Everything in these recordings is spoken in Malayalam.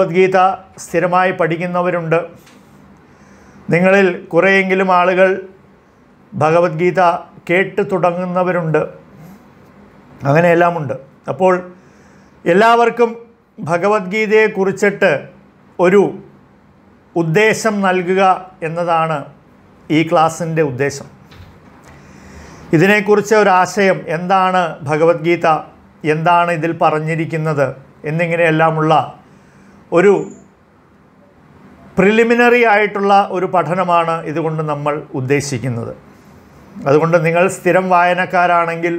ഭഗവത്ഗീത സ്ഥിരമായി പഠിക്കുന്നവരുണ്ട് നിങ്ങളിൽ കുറേയെങ്കിലും ആളുകൾ ഭഗവത്ഗീത കേട്ട് തുടങ്ങുന്നവരുണ്ട് അങ്ങനെയെല്ലാമുണ്ട് അപ്പോൾ എല്ലാവർക്കും ഭഗവത്ഗീതയെക്കുറിച്ചിട്ട് ഒരു ഉദ്ദേശം നൽകുക എന്നതാണ് ഈ ക്ലാസിൻ്റെ ഉദ്ദേശം ഇതിനെക്കുറിച്ച് ഒരാശയം എന്താണ് ഭഗവത്ഗീത എന്താണ് ഇതിൽ പറഞ്ഞിരിക്കുന്നത് എന്നിങ്ങനെയെല്ലാമുള്ള ഒരു പ്രിലിമിനറി ആയിട്ടുള്ള ഒരു പഠനമാണ് ഇതുകൊണ്ട് നമ്മൾ ഉദ്ദേശിക്കുന്നത് അതുകൊണ്ട് നിങ്ങൾ സ്ഥിരം വായനക്കാരാണെങ്കിൽ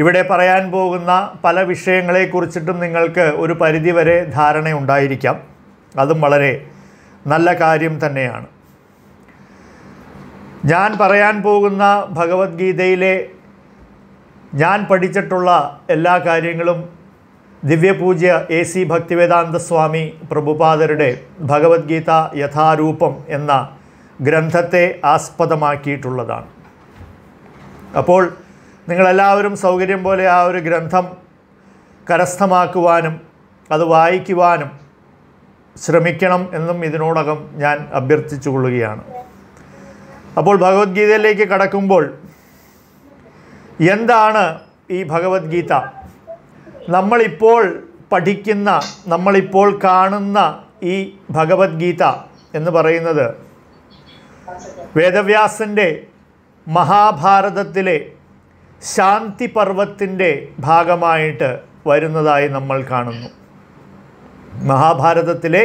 ഇവിടെ പറയാൻ പോകുന്ന പല വിഷയങ്ങളെക്കുറിച്ചിട്ടും നിങ്ങൾക്ക് ഒരു പരിധിവരെ ധാരണയുണ്ടായിരിക്കാം അതും വളരെ നല്ല കാര്യം തന്നെയാണ് ഞാൻ പറയാൻ പോകുന്ന ഭഗവത്ഗീതയിലെ ഞാൻ പഠിച്ചിട്ടുള്ള എല്ലാ കാര്യങ്ങളും ദിവ്യപൂജ്യ എ സി ഭക്തിവേദാന്ത സ്വാമി പ്രഭുപാദരുടെ ഭഗവത്ഗീത യഥാരൂപം എന്ന ഗ്രന്ഥത്തെ ആസ്പദമാക്കിയിട്ടുള്ളതാണ് അപ്പോൾ നിങ്ങളെല്ലാവരും സൗകര്യം പോലെ ആ ഒരു ഗ്രന്ഥം കരസ്ഥമാക്കുവാനും അത് വായിക്കുവാനും ശ്രമിക്കണം എന്നും ഇതിനോടകം ഞാൻ അഭ്യർത്ഥിച്ചു കൊള്ളുകയാണ് അപ്പോൾ ഭഗവത്ഗീതയിലേക്ക് കടക്കുമ്പോൾ എന്താണ് ഈ ഭഗവത്ഗീത നമ്മളിപ്പോൾ പഠിക്കുന്ന നമ്മളിപ്പോൾ കാണുന്ന ഈ ഭഗവത്ഗീത എന്ന് പറയുന്നത് വേദവ്യാസൻ്റെ മഹാഭാരതത്തിലെ ശാന്തി പർവത്തിൻ്റെ ഭാഗമായിട്ട് വരുന്നതായി നമ്മൾ കാണുന്നു മഹാഭാരതത്തിലെ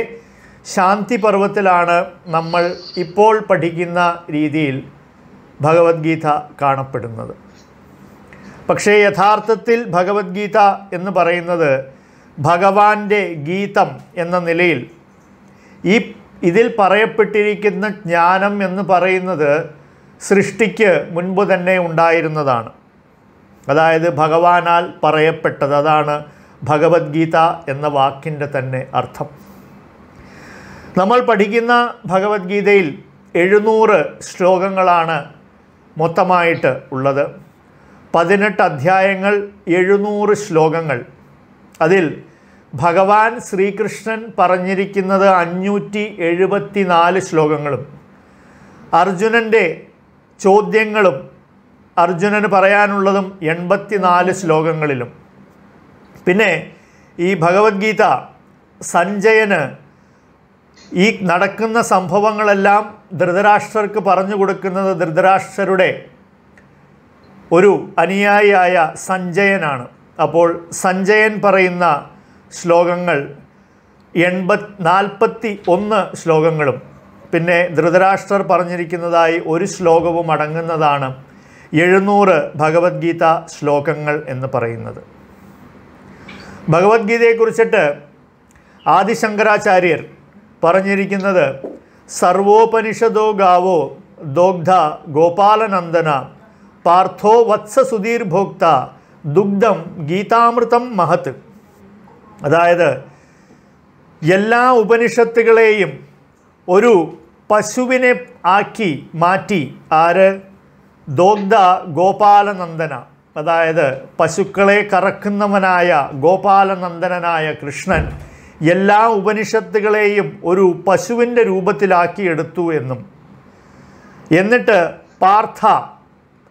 ശാന്തി പർവത്തിലാണ് നമ്മൾ ഇപ്പോൾ പഠിക്കുന്ന രീതിയിൽ ഭഗവത്ഗീത കാണപ്പെടുന്നത് പക്ഷേ യഥാർത്ഥത്തിൽ ഭഗവത്ഗീത എന്ന് പറയുന്നത് ഭഗവാന്റെ ഗീതം എന്ന നിലയിൽ ഈ ഇതിൽ പറയപ്പെട്ടിരിക്കുന്ന ജ്ഞാനം എന്ന് പറയുന്നത് സൃഷ്ടിക്ക് മുൻപ് തന്നെ ഉണ്ടായിരുന്നതാണ് അതായത് ഭഗവാനാൽ പറയപ്പെട്ടത് അതാണ് ഭഗവത്ഗീത എന്ന വാക്കിൻ്റെ തന്നെ അർത്ഥം നമ്മൾ പഠിക്കുന്ന ഭഗവത്ഗീതയിൽ എഴുന്നൂറ് ശ്ലോകങ്ങളാണ് മൊത്തമായിട്ട് ഉള്ളത് പതിനെട്ട് അധ്യായങ്ങൾ എഴുന്നൂറ് ശ്ലോകങ്ങൾ അതിൽ ഭഗവാൻ ശ്രീകൃഷ്ണൻ പറഞ്ഞിരിക്കുന്നത് അഞ്ഞൂറ്റി എഴുപത്തി നാല് ശ്ലോകങ്ങളും അർജുനൻ്റെ ചോദ്യങ്ങളും അർജുനന് പറയാനുള്ളതും എൺപത്തിനാല് ശ്ലോകങ്ങളിലും പിന്നെ ഈ ഭഗവത്ഗീത സഞ്ജയന് ഈ നടക്കുന്ന സംഭവങ്ങളെല്ലാം ധൃതരാഷ്ട്രർക്ക് പറഞ്ഞു കൊടുക്കുന്നത് ധൃതരാഷ്ട്രരുടെ ഒരു അനുയായിയായ സഞ്ജയനാണ് അപ്പോൾ സഞ്ജയൻ പറയുന്ന ശ്ലോകങ്ങൾ എൺപത് നാൽപ്പത്തി ഒന്ന് ശ്ലോകങ്ങളും പിന്നെ ധൃതരാഷ്ട്രർ പറഞ്ഞിരിക്കുന്നതായി ഒരു ശ്ലോകവും അടങ്ങുന്നതാണ് എഴുന്നൂറ് ഭഗവത്ഗീത ശ്ലോകങ്ങൾ എന്ന് പറയുന്നത് ഭഗവത്ഗീതയെക്കുറിച്ചിട്ട് ആദിശങ്കരാചാര്യർ പറഞ്ഞിരിക്കുന്നത് സർവോപനിഷദോ ഗാവോ ദോഗ്ധ ഗോപാലനന്ദന പാർത്ഥോ വത്സ സുധീർ ഭോക്ത ദുഗ്ധം ഗീതാമൃതം മഹത്ത് അതായത് എല്ലാ ഉപനിഷത്തുകളെയും ഒരു പശുവിനെ ആക്കി മാറ്റി ആര് ദോഗ്ധ ഗോപാലനന്ദന അതായത് പശുക്കളെ കറക്കുന്നവനായ ഗോപാലനന്ദനായ കൃഷ്ണൻ എല്ലാ ഉപനിഷത്തുകളെയും ഒരു പശുവിൻ്റെ രൂപത്തിലാക്കി എന്നും എന്നിട്ട് പാർത്ഥ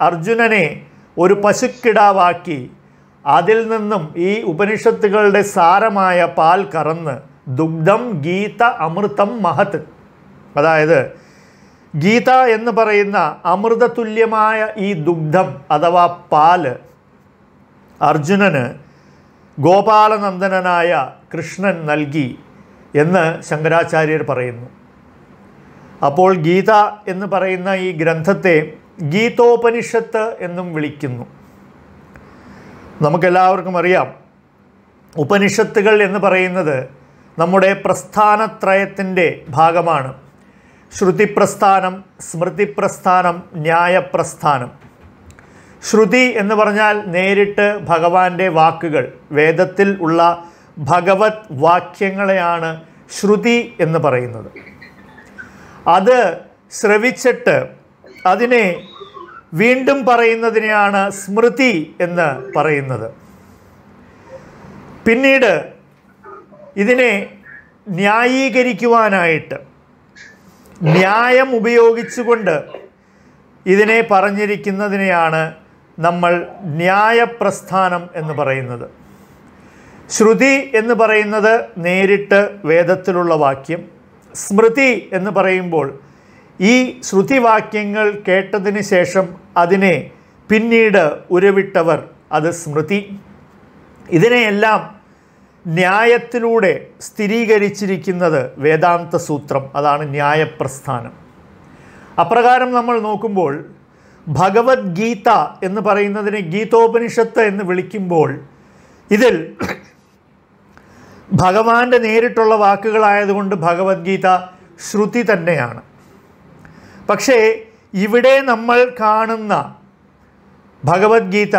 അർജുനനെ ഒരു പശുക്കിടാവാക്കി അതിൽ നിന്നും ഈ ഉപനിഷത്തുകളുടെ സാരമായ പാൽ കറന്ന് ദുഗ്ധം ഗീത അമൃതം മഹത് അതായത് ഗീത എന്ന് പറയുന്ന അമൃതതുല്യമായ ഈ ദുഗ്ധം അഥവാ പാല് അർജുനന് ഗോപാലനന്ദനായ കൃഷ്ണൻ നൽകി എന്ന് ശങ്കരാചാര്യർ പറയുന്നു അപ്പോൾ ഗീത എന്ന് പറയുന്ന ഈ ഗ്രന്ഥത്തെ ഗീതോപനിഷത്ത് എന്നും വിളിക്കുന്നു നമുക്കെല്ലാവർക്കും അറിയാം ഉപനിഷത്തുകൾ എന്ന് പറയുന്നത് നമ്മുടെ പ്രസ്ഥാനത്രയത്തിൻ്റെ ഭാഗമാണ് ശ്രുതിപ്രസ്ഥാനം സ്മൃതിപ്രസ്ഥാനം ന്യായപ്രസ്ഥാനം ശ്രുതി എന്ന് പറഞ്ഞാൽ നേരിട്ട് ഭഗവാന്റെ വാക്കുകൾ വേദത്തിൽ ഉള്ള ഭഗവത് വാക്യങ്ങളെയാണ് ശ്രുതി എന്ന് പറയുന്നത് അത് ശ്രവിച്ചിട്ട് അതിനെ വീണ്ടും പറയുന്നതിനെയാണ് സ്മൃതി എന്ന് പറയുന്നത് പിന്നീട് ഇതിനെ ന്യായീകരിക്കുവാനായിട്ട് ന്യായം ഉപയോഗിച്ചുകൊണ്ട് ഇതിനെ പറഞ്ഞിരിക്കുന്നതിനെയാണ് നമ്മൾ ന്യായപ്രസ്ഥാനം എന്ന് പറയുന്നത് ശ്രുതി എന്ന് പറയുന്നത് നേരിട്ട് വേദത്തിലുള്ള വാക്യം സ്മൃതി എന്ന് പറയുമ്പോൾ ഈ ശ്രുതിവാക്യങ്ങൾ കേട്ടതിന് ശേഷം അതിനെ പിന്നീട് ഉരുവിട്ടവർ അത് സ്മൃതി ഇതിനെയെല്ലാം ന്യായത്തിലൂടെ സ്ഥിരീകരിച്ചിരിക്കുന്നത് വേദാന്ത സൂത്രം അതാണ് ന്യായപ്രസ്ഥാനം അപ്രകാരം നമ്മൾ നോക്കുമ്പോൾ ഭഗവത്ഗീത എന്ന് പറയുന്നതിനെ ഗീതോപനിഷത്ത് എന്ന് വിളിക്കുമ്പോൾ ഇതിൽ ഭഗവാന്റെ നേരിട്ടുള്ള വാക്കുകളായതുകൊണ്ട് ഭഗവത്ഗീത ശ്രുതി തന്നെയാണ് പക്ഷേ ഇവിടെ നമ്മൾ കാണുന്ന ഭഗവത്ഗീത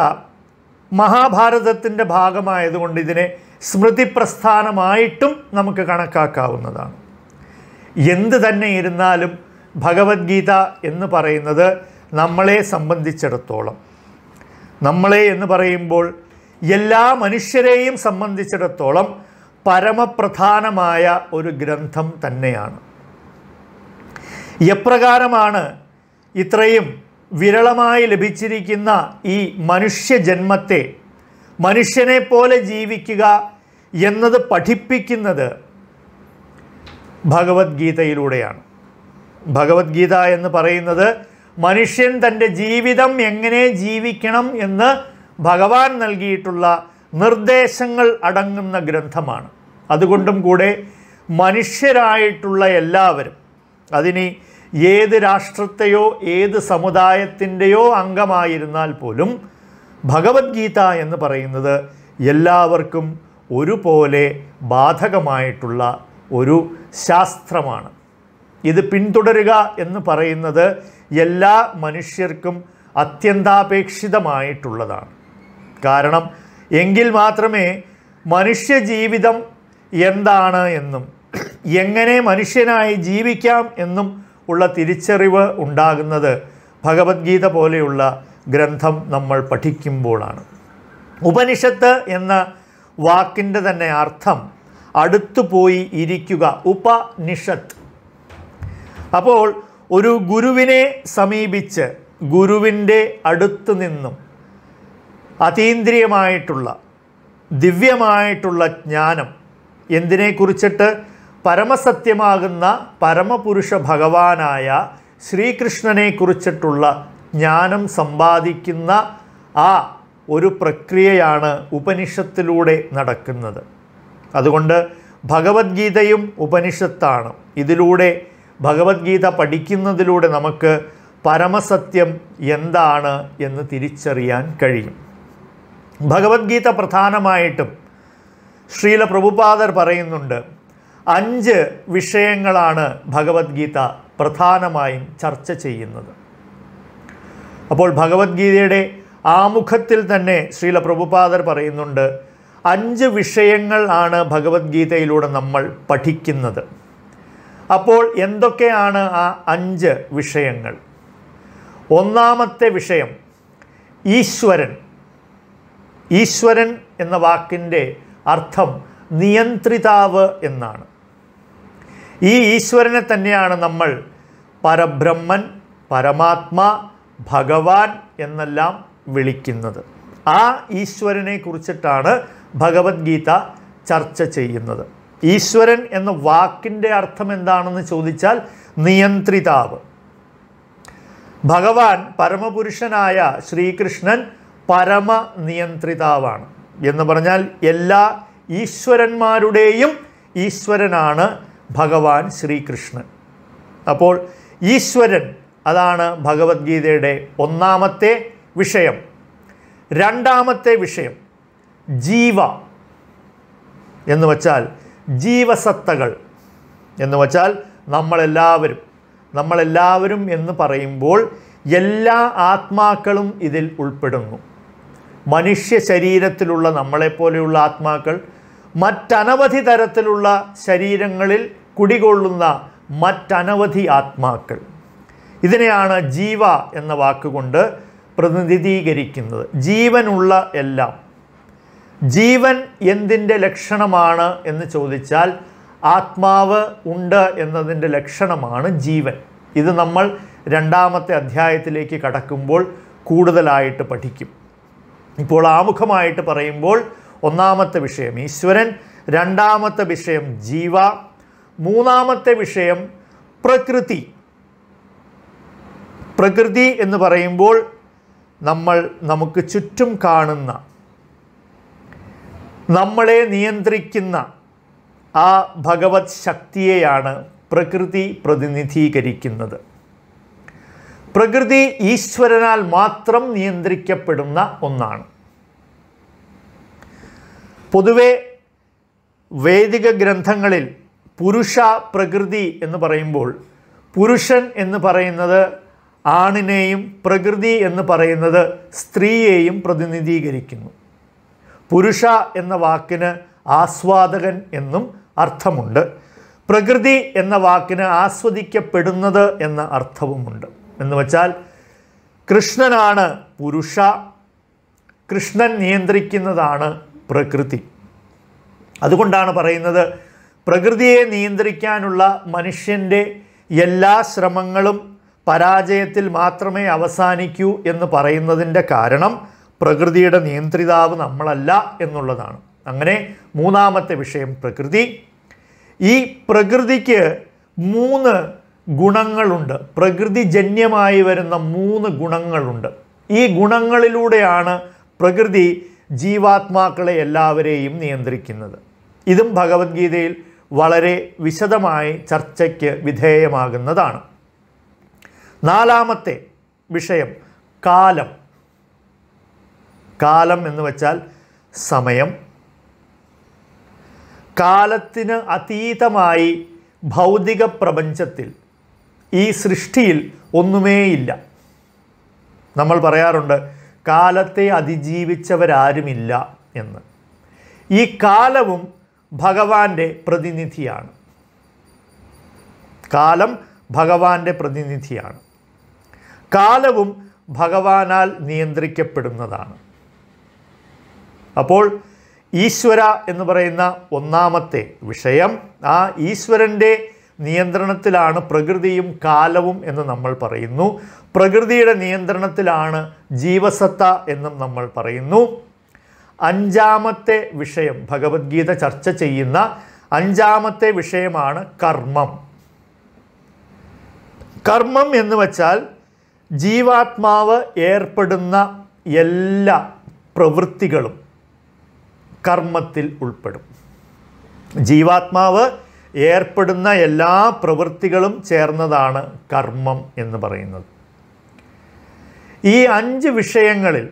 മഹാഭാരതത്തിൻ്റെ ഭാഗമായതുകൊണ്ട് ഇതിനെ സ്മൃതി പ്രസ്ഥാനമായിട്ടും നമുക്ക് കണക്കാക്കാവുന്നതാണ് എന്ത് തന്നെ ഇരുന്നാലും ഭഗവത്ഗീത എന്ന് പറയുന്നത് നമ്മളെ സംബന്ധിച്ചിടത്തോളം നമ്മളെ എന്ന് പറയുമ്പോൾ എല്ലാ മനുഷ്യരെയും സംബന്ധിച്ചിടത്തോളം പരമപ്രധാനമായ ഒരു ഗ്രന്ഥം തന്നെയാണ് എപ്രകാരമാണ് ഇത്രയും വിരളമായി ലഭിച്ചിരിക്കുന്ന ഈ മനുഷ്യജന്മത്തെ മനുഷ്യനെ പോലെ ജീവിക്കുക എന്നത് പഠിപ്പിക്കുന്നത് ഭഗവത്ഗീതയിലൂടെയാണ് ഭഗവത്ഗീത എന്ന് പറയുന്നത് മനുഷ്യൻ തൻ്റെ ജീവിതം എങ്ങനെ ജീവിക്കണം എന്ന് ഭഗവാൻ നൽകിയിട്ടുള്ള നിർദ്ദേശങ്ങൾ അടങ്ങുന്ന ഗ്രന്ഥമാണ് അതുകൊണ്ടും കൂടെ മനുഷ്യരായിട്ടുള്ള എല്ലാവരും അതിനി ഏത് രാഷ്ട്രത്തെയോ ഏത് സമുദായത്തിൻ്റെയോ അംഗമായിരുന്നാൽ പോലും ഭഗവത്ഗീത എന്ന് പറയുന്നത് എല്ലാവർക്കും ഒരുപോലെ ബാധകമായിട്ടുള്ള ഒരു ശാസ്ത്രമാണ് ഇത് പിന്തുടരുക എന്ന് പറയുന്നത് എല്ലാ മനുഷ്യർക്കും അത്യന്താപേക്ഷിതമായിട്ടുള്ളതാണ് കാരണം എങ്കിൽ മാത്രമേ മനുഷ്യജീവിതം എന്താണ് എന്നും എങ്ങനെ മനുഷ്യനായി ജീവിക്കാം എന്നും ഉള്ള തിരിച്ചറിവ് ഉണ്ടാകുന്നത് ഭഗവത്ഗീത പോലെയുള്ള ഗ്രന്ഥം നമ്മൾ പഠിക്കുമ്പോഴാണ് ഉപനിഷത്ത് എന്ന വാക്കിൻ്റെ തന്നെ അർത്ഥം അടുത്തു പോയി ഇരിക്കുക ഉപനിഷത്ത് അപ്പോൾ ഒരു ഗുരുവിനെ സമീപിച്ച് ഗുരുവിൻ്റെ അടുത്തു നിന്നും അതീന്ദ്രിയമായിട്ടുള്ള ദിവ്യമായിട്ടുള്ള ജ്ഞാനം എന്തിനെക്കുറിച്ചിട്ട് പരമസത്യമാകുന്ന പരമപുരുഷ ഭഗവാനായ കുറിച്ചിട്ടുള്ള ജ്ഞാനം സമ്പാദിക്കുന്ന ആ ഒരു പ്രക്രിയയാണ് ഉപനിഷത്തിലൂടെ നടക്കുന്നത് അതുകൊണ്ട് ഭഗവത്ഗീതയും ഉപനിഷത്താണ് ഇതിലൂടെ ഭഗവത്ഗീത പഠിക്കുന്നതിലൂടെ നമുക്ക് പരമസത്യം എന്താണ് എന്ന് തിരിച്ചറിയാൻ കഴിയും ഭഗവത്ഗീത പ്രധാനമായിട്ടും ശ്രീല പ്രഭുപാദർ പറയുന്നുണ്ട് അഞ്ച് വിഷയങ്ങളാണ് ഭഗവത്ഗീത പ്രധാനമായും ചർച്ച ചെയ്യുന്നത് അപ്പോൾ ഭഗവത്ഗീതയുടെ ആമുഖത്തിൽ തന്നെ ശ്രീല പ്രഭുപാദർ പറയുന്നുണ്ട് അഞ്ച് വിഷയങ്ങൾ ആണ് ഭഗവത്ഗീതയിലൂടെ നമ്മൾ പഠിക്കുന്നത് അപ്പോൾ എന്തൊക്കെയാണ് ആ അഞ്ച് വിഷയങ്ങൾ ഒന്നാമത്തെ വിഷയം ഈശ്വരൻ ഈശ്വരൻ എന്ന വാക്കിൻ്റെ അർത്ഥം നിയന്ത്രിതാവ് എന്നാണ് ഈ ഈശ്വരനെ തന്നെയാണ് നമ്മൾ പരബ്രഹ്മൻ പരമാത്മ ഭഗവാൻ എന്നെല്ലാം വിളിക്കുന്നത് ആ ഈശ്വരനെ കുറിച്ചിട്ടാണ് ഭഗവത്ഗീത ചർച്ച ചെയ്യുന്നത് ഈശ്വരൻ എന്ന വാക്കിൻ്റെ അർത്ഥം എന്താണെന്ന് ചോദിച്ചാൽ നിയന്ത്രിതാവ് ഭഗവാൻ പരമപുരുഷനായ ശ്രീകൃഷ്ണൻ പരമ നിയന്ത്രിതാവാണ് എന്ന് പറഞ്ഞാൽ എല്ലാ ഈശ്വരന്മാരുടെയും ഈശ്വരനാണ് ഭഗവാൻ ശ്രീകൃഷ്ണൻ അപ്പോൾ ഈശ്വരൻ അതാണ് ഭഗവത്ഗീതയുടെ ഒന്നാമത്തെ വിഷയം രണ്ടാമത്തെ വിഷയം ജീവ എന്ന് വച്ചാൽ ജീവസത്തകൾ എന്ന് വച്ചാൽ നമ്മളെല്ലാവരും നമ്മളെല്ലാവരും എന്ന് പറയുമ്പോൾ എല്ലാ ആത്മാക്കളും ഇതിൽ ഉൾപ്പെടുന്നു മനുഷ്യ ശരീരത്തിലുള്ള നമ്മളെപ്പോലെയുള്ള ആത്മാക്കൾ മറ്റനവധി തരത്തിലുള്ള ശരീരങ്ങളിൽ കുടികൊള്ളുന്ന മറ്റനവധി ആത്മാക്കൾ ഇതിനെയാണ് ജീവ എന്ന വാക്കുകൊണ്ട് പ്രതിനിധീകരിക്കുന്നത് ജീവനുള്ള എല്ലാം ജീവൻ എന്തിൻ്റെ ലക്ഷണമാണ് എന്ന് ചോദിച്ചാൽ ആത്മാവ് ഉണ്ട് എന്നതിൻ്റെ ലക്ഷണമാണ് ജീവൻ ഇത് നമ്മൾ രണ്ടാമത്തെ അധ്യായത്തിലേക്ക് കടക്കുമ്പോൾ കൂടുതലായിട്ട് പഠിക്കും ഇപ്പോൾ ആമുഖമായിട്ട് പറയുമ്പോൾ ഒന്നാമത്തെ വിഷയം ഈശ്വരൻ രണ്ടാമത്തെ വിഷയം ജീവ മൂന്നാമത്തെ വിഷയം പ്രകൃതി പ്രകൃതി എന്ന് പറയുമ്പോൾ നമ്മൾ നമുക്ക് ചുറ്റും കാണുന്ന നമ്മളെ നിയന്ത്രിക്കുന്ന ആ ഭഗവത് ശക്തിയെയാണ് പ്രകൃതി പ്രതിനിധീകരിക്കുന്നത് പ്രകൃതി ഈശ്വരനാൽ മാത്രം നിയന്ത്രിക്കപ്പെടുന്ന ഒന്നാണ് പൊതുവെ വൈദിക ഗ്രന്ഥങ്ങളിൽ പുരുഷ പ്രകൃതി എന്ന് പറയുമ്പോൾ പുരുഷൻ എന്ന് പറയുന്നത് ആണിനെയും പ്രകൃതി എന്ന് പറയുന്നത് സ്ത്രീയെയും പ്രതിനിധീകരിക്കുന്നു പുരുഷ എന്ന വാക്കിന് ആസ്വാദകൻ എന്നും അർത്ഥമുണ്ട് പ്രകൃതി എന്ന വാക്കിന് ആസ്വദിക്കപ്പെടുന്നത് എന്ന അർത്ഥവുമുണ്ട് എന്ന് വച്ചാൽ കൃഷ്ണനാണ് പുരുഷ കൃഷ്ണൻ നിയന്ത്രിക്കുന്നതാണ് പ്രകൃതി അതുകൊണ്ടാണ് പറയുന്നത് പ്രകൃതിയെ നിയന്ത്രിക്കാനുള്ള മനുഷ്യൻ്റെ എല്ലാ ശ്രമങ്ങളും പരാജയത്തിൽ മാത്രമേ അവസാനിക്കൂ എന്ന് പറയുന്നതിൻ്റെ കാരണം പ്രകൃതിയുടെ നിയന്ത്രിതാവ് നമ്മളല്ല എന്നുള്ളതാണ് അങ്ങനെ മൂന്നാമത്തെ വിഷയം പ്രകൃതി ഈ പ്രകൃതിക്ക് മൂന്ന് ഗുണങ്ങളുണ്ട് പ്രകൃതിജന്യമായി വരുന്ന മൂന്ന് ഗുണങ്ങളുണ്ട് ഈ ഗുണങ്ങളിലൂടെയാണ് പ്രകൃതി ജീവാത്മാക്കളെ എല്ലാവരെയും നിയന്ത്രിക്കുന്നത് ഇതും ഭഗവത്ഗീതയിൽ വളരെ വിശദമായി ചർച്ചയ്ക്ക് വിധേയമാകുന്നതാണ് നാലാമത്തെ വിഷയം കാലം കാലം എന്ന് വച്ചാൽ സമയം കാലത്തിന് അതീതമായി ഭൗതിക പ്രപഞ്ചത്തിൽ ഈ സൃഷ്ടിയിൽ ഒന്നുമേയില്ല നമ്മൾ പറയാറുണ്ട് കാലത്തെ അതിജീവിച്ചവരാരുമില്ല എന്ന് ഈ കാലവും ഭഗവാന്റെ പ്രതിനിധിയാണ് കാലം ഭഗവാന്റെ പ്രതിനിധിയാണ് കാലവും ഭഗവാനാൽ നിയന്ത്രിക്കപ്പെടുന്നതാണ് അപ്പോൾ ഈശ്വര എന്ന് പറയുന്ന ഒന്നാമത്തെ വിഷയം ആ ഈശ്വരൻ്റെ നിയന്ത്രണത്തിലാണ് പ്രകൃതിയും കാലവും എന്ന് നമ്മൾ പറയുന്നു പ്രകൃതിയുടെ നിയന്ത്രണത്തിലാണ് ജീവസത്ത എന്നും നമ്മൾ പറയുന്നു അഞ്ചാമത്തെ വിഷയം ഭഗവത്ഗീത ചർച്ച ചെയ്യുന്ന അഞ്ചാമത്തെ വിഷയമാണ് കർമ്മം കർമ്മം എന്ന് വച്ചാൽ ജീവാത്മാവ് ഏർപ്പെടുന്ന എല്ലാ പ്രവൃത്തികളും കർമ്മത്തിൽ ഉൾപ്പെടും ജീവാത്മാവ് ഏർപ്പെടുന്ന എല്ലാ പ്രവൃത്തികളും ചേർന്നതാണ് കർമ്മം എന്ന് പറയുന്നത് ഈ അഞ്ച് വിഷയങ്ങളിൽ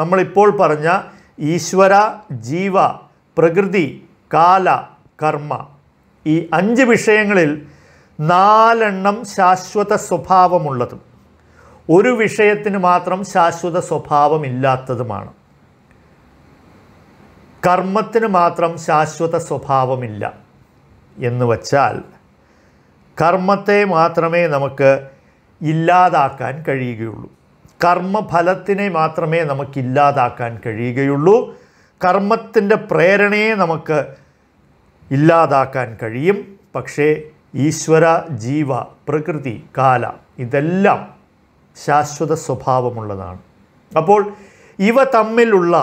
നമ്മളിപ്പോൾ പറഞ്ഞ ഈശ്വര ജീവ പ്രകൃതി കാല കർമ്മ ഈ അഞ്ച് വിഷയങ്ങളിൽ നാലെണ്ണം ശാശ്വത സ്വഭാവമുള്ളതും ഒരു വിഷയത്തിന് മാത്രം ശാശ്വത സ്വഭാവമില്ലാത്തതുമാണ് കർമ്മത്തിന് മാത്രം ശാശ്വത സ്വഭാവമില്ല എന്ന് വച്ചാൽ കർമ്മത്തെ മാത്രമേ നമുക്ക് ഇല്ലാതാക്കാൻ കഴിയുകയുള്ളൂ കർമ്മഫലത്തിനെ മാത്രമേ നമുക്കില്ലാതാക്കാൻ കഴിയുകയുള്ളൂ കർമ്മത്തിൻ്റെ പ്രേരണയെ നമുക്ക് ഇല്ലാതാക്കാൻ കഴിയും പക്ഷേ ഈശ്വര ജീവ പ്രകൃതി കാല ഇതെല്ലാം ശാശ്വത സ്വഭാവമുള്ളതാണ് അപ്പോൾ ഇവ തമ്മിലുള്ള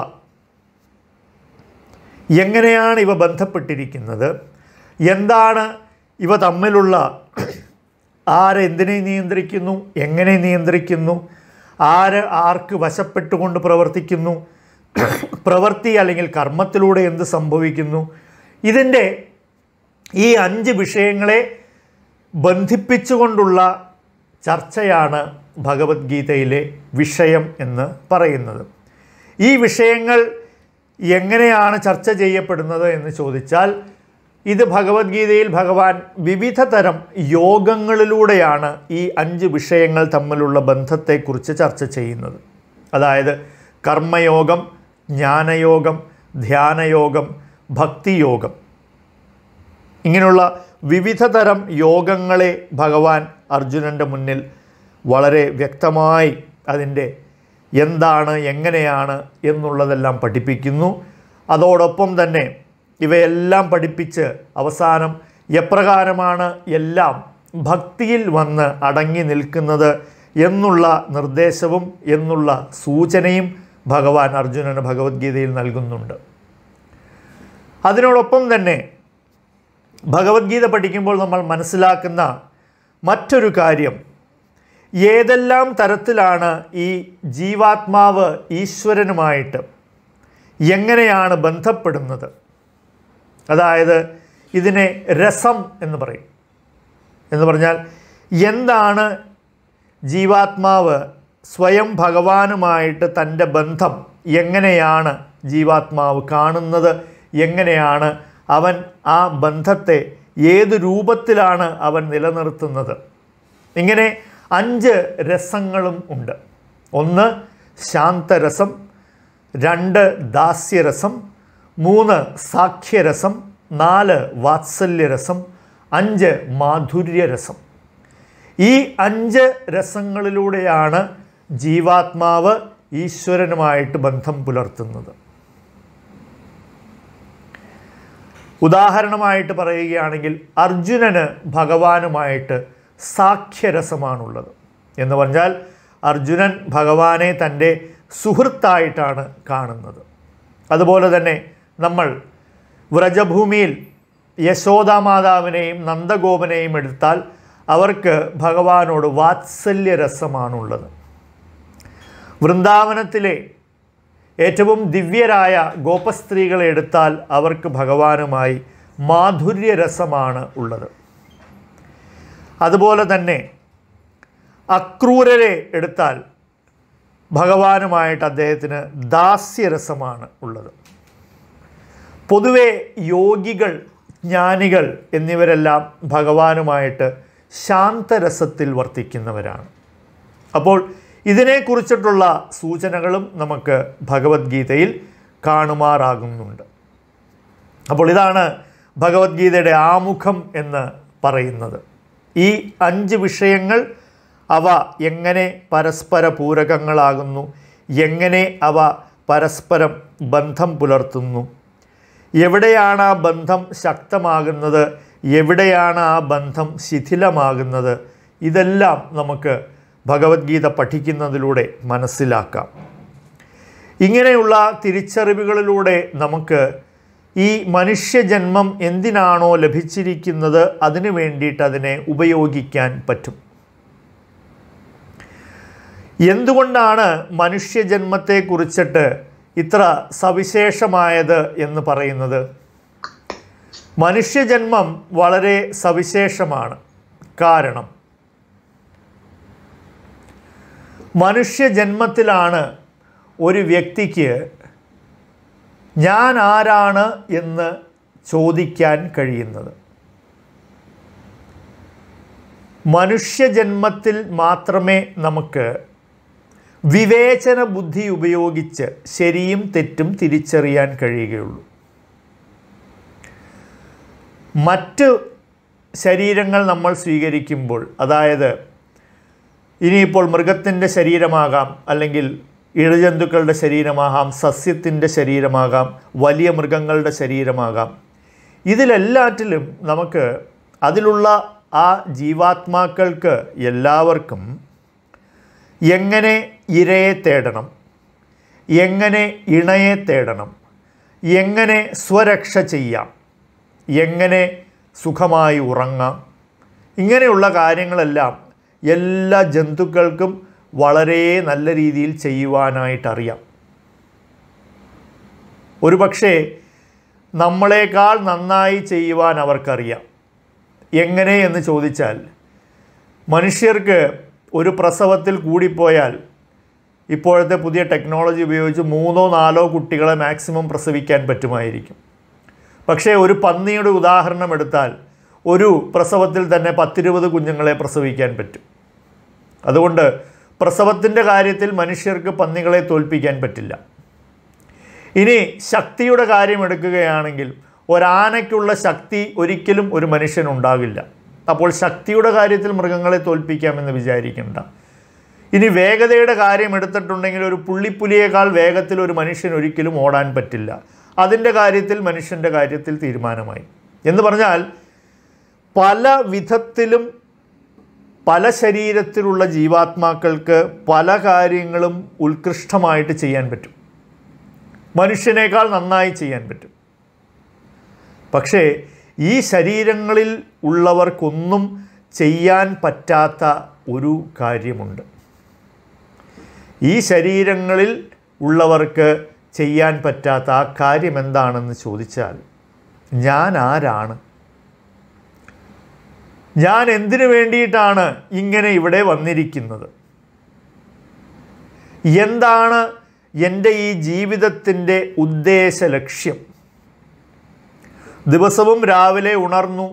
എങ്ങനെയാണ് ഇവ ബന്ധപ്പെട്ടിരിക്കുന്നത് എന്താണ് ഇവ തമ്മിലുള്ള ആരെന്തിനെ നിയന്ത്രിക്കുന്നു എങ്ങനെ നിയന്ത്രിക്കുന്നു ആര് ആർക്ക് വശപ്പെട്ടുകൊണ്ട് പ്രവർത്തിക്കുന്നു പ്രവൃത്തി അല്ലെങ്കിൽ കർമ്മത്തിലൂടെ എന്ത് സംഭവിക്കുന്നു ഇതിൻ്റെ ഈ അഞ്ച് വിഷയങ്ങളെ ബന്ധിപ്പിച്ചുകൊണ്ടുള്ള ചർച്ചയാണ് ഭഗവത്ഗീതയിലെ വിഷയം എന്ന് പറയുന്നത് ഈ വിഷയങ്ങൾ എങ്ങനെയാണ് ചർച്ച ചെയ്യപ്പെടുന്നത് എന്ന് ചോദിച്ചാൽ ഇത് ഭഗവത്ഗീതയിൽ ഭഗവാൻ വിവിധ തരം യോഗങ്ങളിലൂടെയാണ് ഈ അഞ്ച് വിഷയങ്ങൾ തമ്മിലുള്ള ബന്ധത്തെക്കുറിച്ച് ചർച്ച ചെയ്യുന്നത് അതായത് കർമ്മയോഗം ജ്ഞാനയോഗം ധ്യാനയോഗം ഭക്തിയോഗം ഇങ്ങനെയുള്ള വിവിധ തരം യോഗങ്ങളെ ഭഗവാൻ അർജുനൻ്റെ മുന്നിൽ വളരെ വ്യക്തമായി അതിൻ്റെ എന്താണ് എങ്ങനെയാണ് എന്നുള്ളതെല്ലാം പഠിപ്പിക്കുന്നു അതോടൊപ്പം തന്നെ ഇവയെല്ലാം പഠിപ്പിച്ച് അവസാനം എപ്രകാരമാണ് എല്ലാം ഭക്തിയിൽ വന്ന് അടങ്ങി നിൽക്കുന്നത് എന്നുള്ള നിർദ്ദേശവും എന്നുള്ള സൂചനയും ഭഗവാൻ അർജുനന് ഭഗവത്ഗീതയിൽ നൽകുന്നുണ്ട് അതിനോടൊപ്പം തന്നെ ഭഗവത്ഗീത പഠിക്കുമ്പോൾ നമ്മൾ മനസ്സിലാക്കുന്ന മറ്റൊരു കാര്യം ഏതെല്ലാം തരത്തിലാണ് ഈ ജീവാത്മാവ് ഈശ്വരനുമായിട്ട് എങ്ങനെയാണ് ബന്ധപ്പെടുന്നത് അതായത് ഇതിനെ രസം എന്ന് പറയും എന്ന് പറഞ്ഞാൽ എന്താണ് ജീവാത്മാവ് സ്വയം ഭഗവാനുമായിട്ട് തൻ്റെ ബന്ധം എങ്ങനെയാണ് ജീവാത്മാവ് കാണുന്നത് എങ്ങനെയാണ് അവൻ ആ ബന്ധത്തെ ഏത് രൂപത്തിലാണ് അവൻ നിലനിർത്തുന്നത് ഇങ്ങനെ അഞ്ച് രസങ്ങളും ഉണ്ട് ഒന്ന് ശാന്തരസം രണ്ട് ദാസ്യരസം മൂന്ന് സാഖ്യരസം നാല് വാത്സല്യരസം അഞ്ച് മാധുര്യരസം ഈ അഞ്ച് രസങ്ങളിലൂടെയാണ് ജീവാത്മാവ് ഈശ്വരനുമായിട്ട് ബന്ധം പുലർത്തുന്നത് ഉദാഹരണമായിട്ട് പറയുകയാണെങ്കിൽ അർജുനന് ഭഗവാനുമായിട്ട് സാഖ്യരസമാണുള്ളത് എന്ന് പറഞ്ഞാൽ അർജുനൻ ഭഗവാനെ തൻ്റെ സുഹൃത്തായിട്ടാണ് കാണുന്നത് അതുപോലെ തന്നെ നമ്മൾ വ്രജഭൂമിയിൽ യശോദാമാതാവിനെയും നന്ദഗോപനെയും എടുത്താൽ അവർക്ക് ഭഗവാനോട് വാത്സല്യരസമാണുള്ളത് വൃന്ദാവനത്തിലെ ഏറ്റവും ദിവ്യരായ ഗോപസ്ത്രീകളെ എടുത്താൽ അവർക്ക് ഭഗവാനുമായി മാധുര്യരസമാണ് ഉള്ളത് അതുപോലെ തന്നെ അക്രൂരരെ എടുത്താൽ ഭഗവാനുമായിട്ട് അദ്ദേഹത്തിന് ദാസ്യരസമാണ് ഉള്ളത് പൊതുവെ യോഗികൾ ജ്ഞാനികൾ എന്നിവരെല്ലാം ഭഗവാനുമായിട്ട് ശാന്തരസത്തിൽ വർത്തിക്കുന്നവരാണ് അപ്പോൾ ഇതിനെക്കുറിച്ചിട്ടുള്ള സൂചനകളും നമുക്ക് ഭഗവത്ഗീതയിൽ കാണുമാറാകുന്നുണ്ട് അപ്പോൾ ഇതാണ് ഭഗവത്ഗീതയുടെ ആമുഖം എന്ന് പറയുന്നത് ഈ അഞ്ച് വിഷയങ്ങൾ അവ എങ്ങനെ പരസ്പര പൂരകങ്ങളാകുന്നു എങ്ങനെ അവ പരസ്പരം ബന്ധം പുലർത്തുന്നു എവിടെയാണ് ആ ബന്ധം ശക്തമാകുന്നത് എവിടെയാണ് ആ ബന്ധം ശിഥിലമാകുന്നത് ഇതെല്ലാം നമുക്ക് ഭഗവത്ഗീത പഠിക്കുന്നതിലൂടെ മനസ്സിലാക്കാം ഇങ്ങനെയുള്ള തിരിച്ചറിവുകളിലൂടെ നമുക്ക് ഈ മനുഷ്യജന്മം എന്തിനാണോ ലഭിച്ചിരിക്കുന്നത് അതിനു വേണ്ടിയിട്ട് അതിനെ ഉപയോഗിക്കാൻ പറ്റും എന്തുകൊണ്ടാണ് മനുഷ്യജന്മത്തെക്കുറിച്ചിട്ട് ഇത്ര സവിശേഷമായത് എന്ന് പറയുന്നത് മനുഷ്യജന്മം വളരെ സവിശേഷമാണ് കാരണം മനുഷ്യജന്മത്തിലാണ് ഒരു വ്യക്തിക്ക് ഞാൻ ആരാണ് എന്ന് ചോദിക്കാൻ കഴിയുന്നത് മനുഷ്യജന്മത്തിൽ മാത്രമേ നമുക്ക് വിവേചന ബുദ്ധി ഉപയോഗിച്ച് ശരിയും തെറ്റും തിരിച്ചറിയാൻ കഴിയുകയുള്ളൂ മറ്റ് ശരീരങ്ങൾ നമ്മൾ സ്വീകരിക്കുമ്പോൾ അതായത് ഇനിയിപ്പോൾ മൃഗത്തിൻ്റെ ശരീരമാകാം അല്ലെങ്കിൽ ഇഴജന്തുക്കളുടെ ശരീരമാകാം സസ്യത്തിൻ്റെ ശരീരമാകാം വലിയ മൃഗങ്ങളുടെ ശരീരമാകാം ഇതിലെല്ലാറ്റിലും നമുക്ക് അതിലുള്ള ആ ജീവാത്മാക്കൾക്ക് എല്ലാവർക്കും എങ്ങനെ ഇരയെ തേടണം എങ്ങനെ ഇണയെ തേടണം എങ്ങനെ സ്വരക്ഷ ചെയ്യാം എങ്ങനെ സുഖമായി ഉറങ്ങാം ഇങ്ങനെയുള്ള കാര്യങ്ങളെല്ലാം എല്ലാ ജന്തുക്കൾക്കും വളരെ നല്ല രീതിയിൽ ചെയ്യുവാനായിട്ടറിയാം ഒരുപക്ഷേ നമ്മളെക്കാൾ നന്നായി ചെയ്യുവാൻ അവർക്കറിയാം എങ്ങനെ എന്ന് ചോദിച്ചാൽ മനുഷ്യർക്ക് ഒരു പ്രസവത്തിൽ കൂടിപ്പോയാൽ ഇപ്പോഴത്തെ പുതിയ ടെക്നോളജി ഉപയോഗിച്ച് മൂന്നോ നാലോ കുട്ടികളെ മാക്സിമം പ്രസവിക്കാൻ പറ്റുമായിരിക്കും പക്ഷേ ഒരു പന്നിയുടെ ഉദാഹരണം എടുത്താൽ ഒരു പ്രസവത്തിൽ തന്നെ പത്തിരുപത് കുഞ്ഞുങ്ങളെ പ്രസവിക്കാൻ പറ്റും അതുകൊണ്ട് പ്രസവത്തിൻ്റെ കാര്യത്തിൽ മനുഷ്യർക്ക് പന്നികളെ തോൽപ്പിക്കാൻ പറ്റില്ല ഇനി ശക്തിയുടെ കാര്യം എടുക്കുകയാണെങ്കിൽ ഒരാനയ്ക്കുള്ള ശക്തി ഒരിക്കലും ഒരു മനുഷ്യനുണ്ടാകില്ല അപ്പോൾ ശക്തിയുടെ കാര്യത്തിൽ മൃഗങ്ങളെ തോൽപ്പിക്കാമെന്ന് വിചാരിക്കേണ്ട ഇനി വേഗതയുടെ കാര്യം എടുത്തിട്ടുണ്ടെങ്കിൽ ഒരു പുള്ളിപ്പുലിയേക്കാൾ വേഗത്തിൽ ഒരു മനുഷ്യൻ ഒരിക്കലും ഓടാൻ പറ്റില്ല അതിൻ്റെ കാര്യത്തിൽ മനുഷ്യൻ്റെ കാര്യത്തിൽ തീരുമാനമായി എന്ന് പറഞ്ഞാൽ പല വിധത്തിലും പല ശരീരത്തിലുള്ള ജീവാത്മാക്കൾക്ക് പല കാര്യങ്ങളും ഉത്കൃഷ്ടമായിട്ട് ചെയ്യാൻ പറ്റും മനുഷ്യനേക്കാൾ നന്നായി ചെയ്യാൻ പറ്റും പക്ഷേ ഈ ശരീരങ്ങളിൽ ഉള്ളവർക്കൊന്നും ചെയ്യാൻ പറ്റാത്ത ഒരു കാര്യമുണ്ട് ഈ ശരീരങ്ങളിൽ ഉള്ളവർക്ക് ചെയ്യാൻ പറ്റാത്ത ആ കാര്യം എന്താണെന്ന് ചോദിച്ചാൽ ഞാൻ ആരാണ് ഞാൻ എന്തിനു വേണ്ടിയിട്ടാണ് ഇങ്ങനെ ഇവിടെ വന്നിരിക്കുന്നത് എന്താണ് എൻ്റെ ഈ ജീവിതത്തിൻ്റെ ഉദ്ദേശ ലക്ഷ്യം ദിവസവും രാവിലെ ഉണർന്നു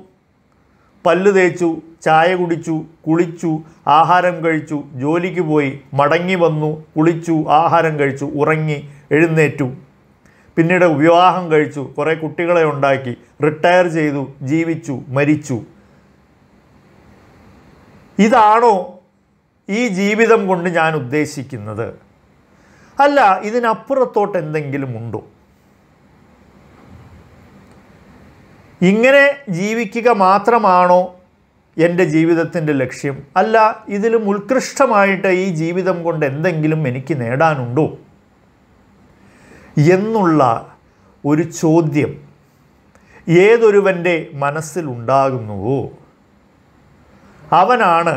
പല്ലു തേച്ചു ചായ കുടിച്ചു കുളിച്ചു ആഹാരം കഴിച്ചു ജോലിക്ക് പോയി മടങ്ങി വന്നു കുളിച്ചു ആഹാരം കഴിച്ചു ഉറങ്ങി എഴുന്നേറ്റു പിന്നീട് വിവാഹം കഴിച്ചു കുറേ കുട്ടികളെ ഉണ്ടാക്കി റിട്ടയർ ചെയ്തു ജീവിച്ചു മരിച്ചു ഇതാണോ ഈ ജീവിതം കൊണ്ട് ഞാൻ ഉദ്ദേശിക്കുന്നത് അല്ല ഇതിനപ്പുറത്തോട്ട് എന്തെങ്കിലും ഉണ്ടോ ഇങ്ങനെ ജീവിക്കുക മാത്രമാണോ എൻ്റെ ജീവിതത്തിൻ്റെ ലക്ഷ്യം അല്ല ഇതിലും ഉത്കൃഷ്ടമായിട്ട് ഈ ജീവിതം കൊണ്ട് എന്തെങ്കിലും എനിക്ക് നേടാനുണ്ടോ എന്നുള്ള ഒരു ചോദ്യം ഏതൊരുവൻ്റെ മനസ്സിലുണ്ടാകുന്നുവോ അവനാണ്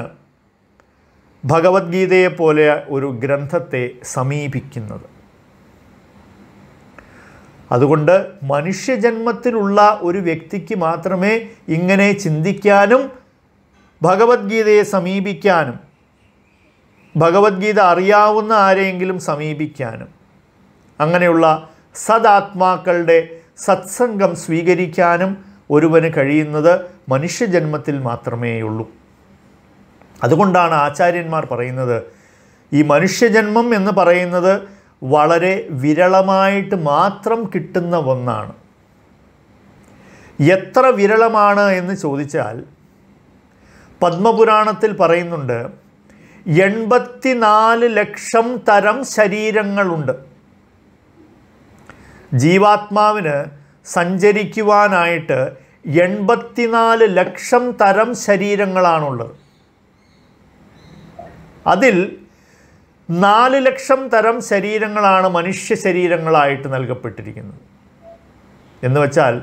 ഭഗവത്ഗീതയെപ്പോലെ പോലെ ഒരു ഗ്രന്ഥത്തെ സമീപിക്കുന്നത് അതുകൊണ്ട് മനുഷ്യജന്മത്തിലുള്ള ഒരു വ്യക്തിക്ക് മാത്രമേ ഇങ്ങനെ ചിന്തിക്കാനും ഭഗവത്ഗീതയെ സമീപിക്കാനും ഭഗവത്ഗീത അറിയാവുന്ന ആരെയെങ്കിലും സമീപിക്കാനും അങ്ങനെയുള്ള സദാത്മാക്കളുടെ സത്സംഗം സ്വീകരിക്കാനും ഒരുവന് കഴിയുന്നത് മനുഷ്യജന്മത്തിൽ മാത്രമേയുള്ളൂ അതുകൊണ്ടാണ് ആചാര്യന്മാർ പറയുന്നത് ഈ മനുഷ്യജന്മം എന്ന് പറയുന്നത് വളരെ വിരളമായിട്ട് മാത്രം കിട്ടുന്ന ഒന്നാണ് എത്ര വിരളമാണ് എന്ന് ചോദിച്ചാൽ പത്മപുരാണത്തിൽ പറയുന്നുണ്ട് നാല് ലക്ഷം തരം ശരീരങ്ങളുണ്ട് ജീവാത്മാവിന് സഞ്ചരിക്കുവാനായിട്ട് എൺപത്തിനാല് ലക്ഷം തരം ശരീരങ്ങളാണുള്ളത് അതിൽ നാല് ലക്ഷം തരം ശരീരങ്ങളാണ് മനുഷ്യ ശരീരങ്ങളായിട്ട് നൽകപ്പെട്ടിരിക്കുന്നത് എന്ന് വെച്ചാൽ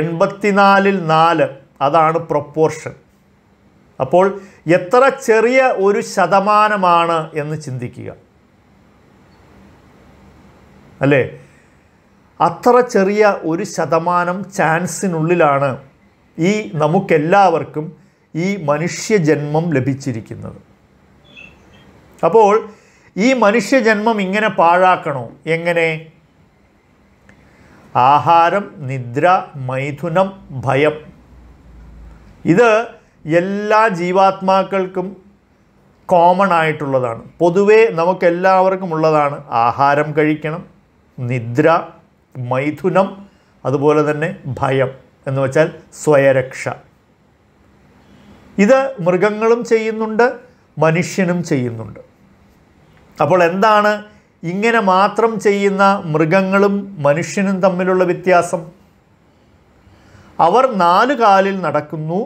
എൺപത്തിനാലിൽ നാല് അതാണ് പ്രൊപ്പോർഷൻ അപ്പോൾ എത്ര ചെറിയ ഒരു ശതമാനമാണ് എന്ന് ചിന്തിക്കുക അല്ലേ അത്ര ചെറിയ ഒരു ശതമാനം ചാൻസിനുള്ളിലാണ് ഈ നമുക്കെല്ലാവർക്കും ഈ മനുഷ്യജന്മം ലഭിച്ചിരിക്കുന്നത് അപ്പോൾ ഈ മനുഷ്യജന്മം ഇങ്ങനെ പാഴാക്കണോ എങ്ങനെ ആഹാരം നിദ്ര മൈഥുനം ഭയം ഇത് എല്ലാ ജീവാത്മാക്കൾക്കും കോമൺ ആയിട്ടുള്ളതാണ് പൊതുവേ നമുക്കെല്ലാവർക്കും ഉള്ളതാണ് ആഹാരം കഴിക്കണം നിദ്ര മൈഥുനം അതുപോലെ തന്നെ ഭയം എന്ന് വെച്ചാൽ സ്വയരക്ഷ ഇത് മൃഗങ്ങളും ചെയ്യുന്നുണ്ട് മനുഷ്യനും ചെയ്യുന്നുണ്ട് അപ്പോൾ എന്താണ് ഇങ്ങനെ മാത്രം ചെയ്യുന്ന മൃഗങ്ങളും മനുഷ്യനും തമ്മിലുള്ള വ്യത്യാസം അവർ നാല് കാലിൽ നടക്കുന്നു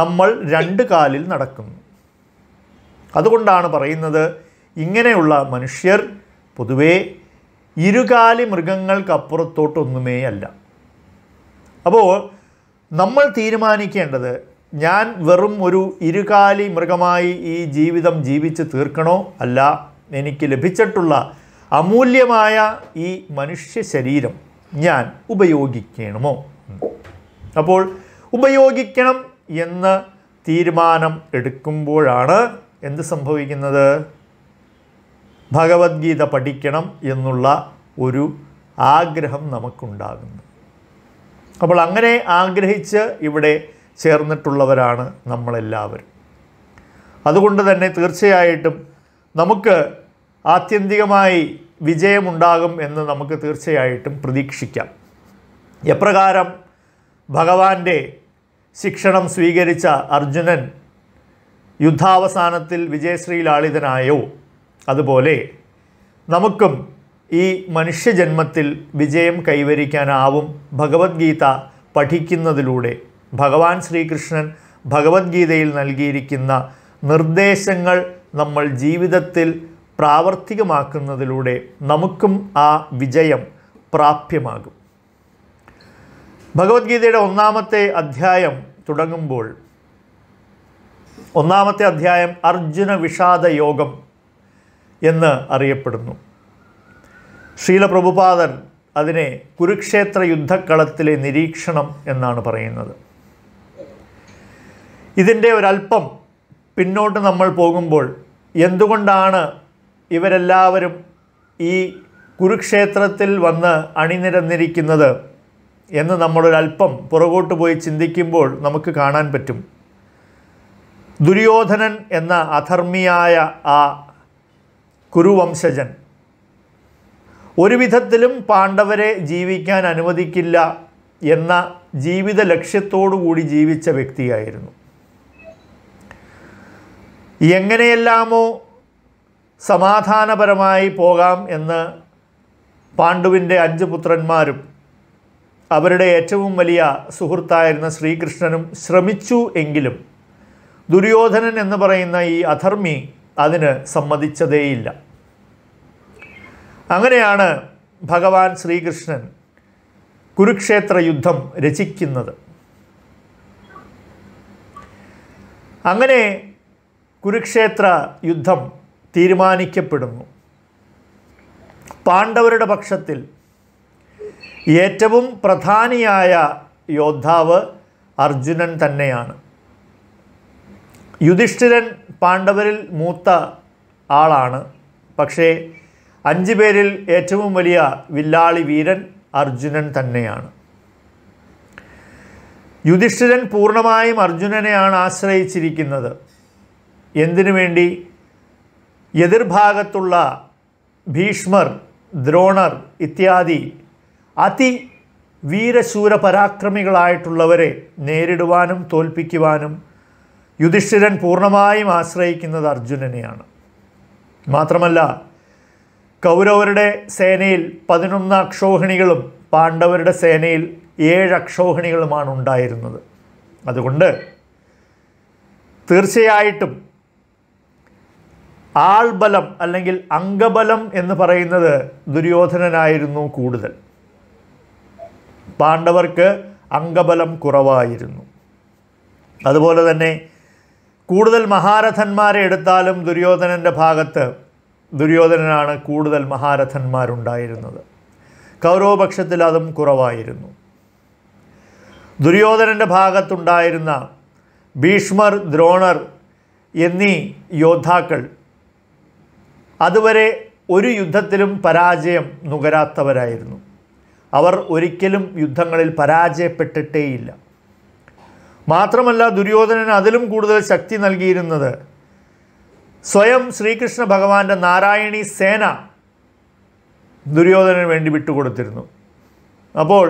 നമ്മൾ രണ്ട് കാലിൽ നടക്കുന്നു അതുകൊണ്ടാണ് പറയുന്നത് ഇങ്ങനെയുള്ള മനുഷ്യർ പൊതുവേ ഇരുകാലി മൃഗങ്ങൾക്കപ്പുറത്തോട്ടൊന്നുമേ അല്ല അപ്പോൾ നമ്മൾ തീരുമാനിക്കേണ്ടത് ഞാൻ വെറും ഒരു ഇരുകാലി മൃഗമായി ഈ ജീവിതം ജീവിച്ച് തീർക്കണോ അല്ല എനിക്ക് ലഭിച്ചിട്ടുള്ള അമൂല്യമായ ഈ മനുഷ്യ ശരീരം ഞാൻ ഉപയോഗിക്കണമോ അപ്പോൾ ഉപയോഗിക്കണം എന്ന് തീരുമാനം എടുക്കുമ്പോഴാണ് എന്ത് സംഭവിക്കുന്നത് ഭഗവത്ഗീത പഠിക്കണം എന്നുള്ള ഒരു ആഗ്രഹം നമുക്കുണ്ടാകുന്നു അപ്പോൾ അങ്ങനെ ആഗ്രഹിച്ച് ഇവിടെ ചേർന്നിട്ടുള്ളവരാണ് നമ്മളെല്ലാവരും അതുകൊണ്ട് തന്നെ തീർച്ചയായിട്ടും നമുക്ക് ആത്യന്തികമായി വിജയമുണ്ടാകും എന്ന് നമുക്ക് തീർച്ചയായിട്ടും പ്രതീക്ഷിക്കാം എപ്രകാരം ഭഗവാന്റെ ശിക്ഷണം സ്വീകരിച്ച അർജുനൻ യുദ്ധാവസാനത്തിൽ വിജയശ്രീലാളിതനായോ അതുപോലെ നമുക്കും ഈ മനുഷ്യജന്മത്തിൽ വിജയം കൈവരിക്കാനാവും ഭഗവത്ഗീത പഠിക്കുന്നതിലൂടെ ഭഗവാൻ ശ്രീകൃഷ്ണൻ ഭഗവത്ഗീതയിൽ നൽകിയിരിക്കുന്ന നിർദ്ദേശങ്ങൾ നമ്മൾ ജീവിതത്തിൽ പ്രാവർത്തികമാക്കുന്നതിലൂടെ നമുക്കും ആ വിജയം പ്രാപ്യമാകും ഭഗവത്ഗീതയുടെ ഒന്നാമത്തെ അധ്യായം തുടങ്ങുമ്പോൾ ഒന്നാമത്തെ അധ്യായം അർജുന വിഷാദ യോഗം എന്ന് അറിയപ്പെടുന്നു ശീല പ്രഭുപാദൻ അതിനെ കുരുക്ഷേത്ര യുദ്ധക്കളത്തിലെ നിരീക്ഷണം എന്നാണ് പറയുന്നത് ഇതിൻ്റെ ഒരല്പം പിന്നോട്ട് നമ്മൾ പോകുമ്പോൾ എന്തുകൊണ്ടാണ് ഇവരെല്ലാവരും ഈ കുരുക്ഷേത്രത്തിൽ വന്ന് അണിനിരന്നിരിക്കുന്നത് എന്ന് നമ്മളൊരല്പം പുറകോട്ട് പോയി ചിന്തിക്കുമ്പോൾ നമുക്ക് കാണാൻ പറ്റും ദുര്യോധനൻ എന്ന അധർമ്മിയായ ആ കുരുവംശജൻ ഒരുവിധത്തിലും പാണ്ഡവരെ ജീവിക്കാൻ അനുവദിക്കില്ല എന്ന ജീവിത ലക്ഷ്യത്തോടുകൂടി ജീവിച്ച വ്യക്തിയായിരുന്നു എങ്ങനെയെല്ലാമോ സമാധാനപരമായി പോകാം എന്ന് പാണ്ഡുവിൻ്റെ അഞ്ച് പുത്രന്മാരും അവരുടെ ഏറ്റവും വലിയ സുഹൃത്തായിരുന്ന ശ്രീകൃഷ്ണനും ശ്രമിച്ചു എങ്കിലും ദുര്യോധനൻ എന്ന് പറയുന്ന ഈ അധർമ്മി അതിന് സമ്മതിച്ചതേയില്ല അങ്ങനെയാണ് ഭഗവാൻ ശ്രീകൃഷ്ണൻ കുരുക്ഷേത്ര യുദ്ധം രചിക്കുന്നത് അങ്ങനെ കുരുക്ഷേത്ര യുദ്ധം തീരുമാനിക്കപ്പെടുന്നു പാണ്ഡവരുടെ പക്ഷത്തിൽ ഏറ്റവും പ്രധാനിയായ യോദ്ധാവ് അർജുനൻ തന്നെയാണ് യുധിഷ്ഠിരൻ പാണ്ഡവരിൽ മൂത്ത ആളാണ് പക്ഷേ അഞ്ച് പേരിൽ ഏറ്റവും വലിയ വില്ലാളി വീരൻ അർജുനൻ തന്നെയാണ് യുധിഷ്ഠിരൻ പൂർണ്ണമായും അർജുനനെയാണ് ആശ്രയിച്ചിരിക്കുന്നത് എന്തിനു വേണ്ടി എതിർഭാഗത്തുള്ള ഭീഷ്മർ ദ്രോണർ ഇത്യാദി അതി വീരശൂര പരാക്രമികളായിട്ടുള്ളവരെ നേരിടുവാനും തോൽപ്പിക്കുവാനും യുധിഷ്ഠിരൻ പൂർണ്ണമായും ആശ്രയിക്കുന്നത് അർജുനനെയാണ് മാത്രമല്ല കൗരവരുടെ സേനയിൽ പതിനൊന്ന് അക്ഷോഹിണികളും പാണ്ഡവരുടെ സേനയിൽ ഏഴ് അക്ഷോഹിണികളുമാണ് ഉണ്ടായിരുന്നത് അതുകൊണ്ട് തീർച്ചയായിട്ടും ആൾബലം അല്ലെങ്കിൽ അംഗബലം എന്ന് പറയുന്നത് ദുര്യോധനനായിരുന്നു കൂടുതൽ പാണ്ഡവർക്ക് അംഗബലം കുറവായിരുന്നു അതുപോലെ തന്നെ കൂടുതൽ മഹാരഥന്മാരെ എടുത്താലും ദുര്യോധനൻ്റെ ഭാഗത്ത് ദുര്യോധനനാണ് കൂടുതൽ മഹാരഥന്മാരുണ്ടായിരുന്നത് കൗരവപക്ഷത്തിൽ അതും കുറവായിരുന്നു ദുര്യോധനൻ്റെ ഭാഗത്തുണ്ടായിരുന്ന ഭീഷ്മർ ദ്രോണർ എന്നീ യോദ്ധാക്കൾ അതുവരെ ഒരു യുദ്ധത്തിലും പരാജയം നുകരാത്തവരായിരുന്നു അവർ ഒരിക്കലും യുദ്ധങ്ങളിൽ പരാജയപ്പെട്ടിട്ടേയില്ല മാത്രമല്ല ദുര്യോധനന് അതിലും കൂടുതൽ ശക്തി നൽകിയിരുന്നത് സ്വയം ശ്രീകൃഷ്ണ ഭഗവാന്റെ നാരായണി സേന ദുര്യോധനന് വേണ്ടി വിട്ടുകൊടുത്തിരുന്നു അപ്പോൾ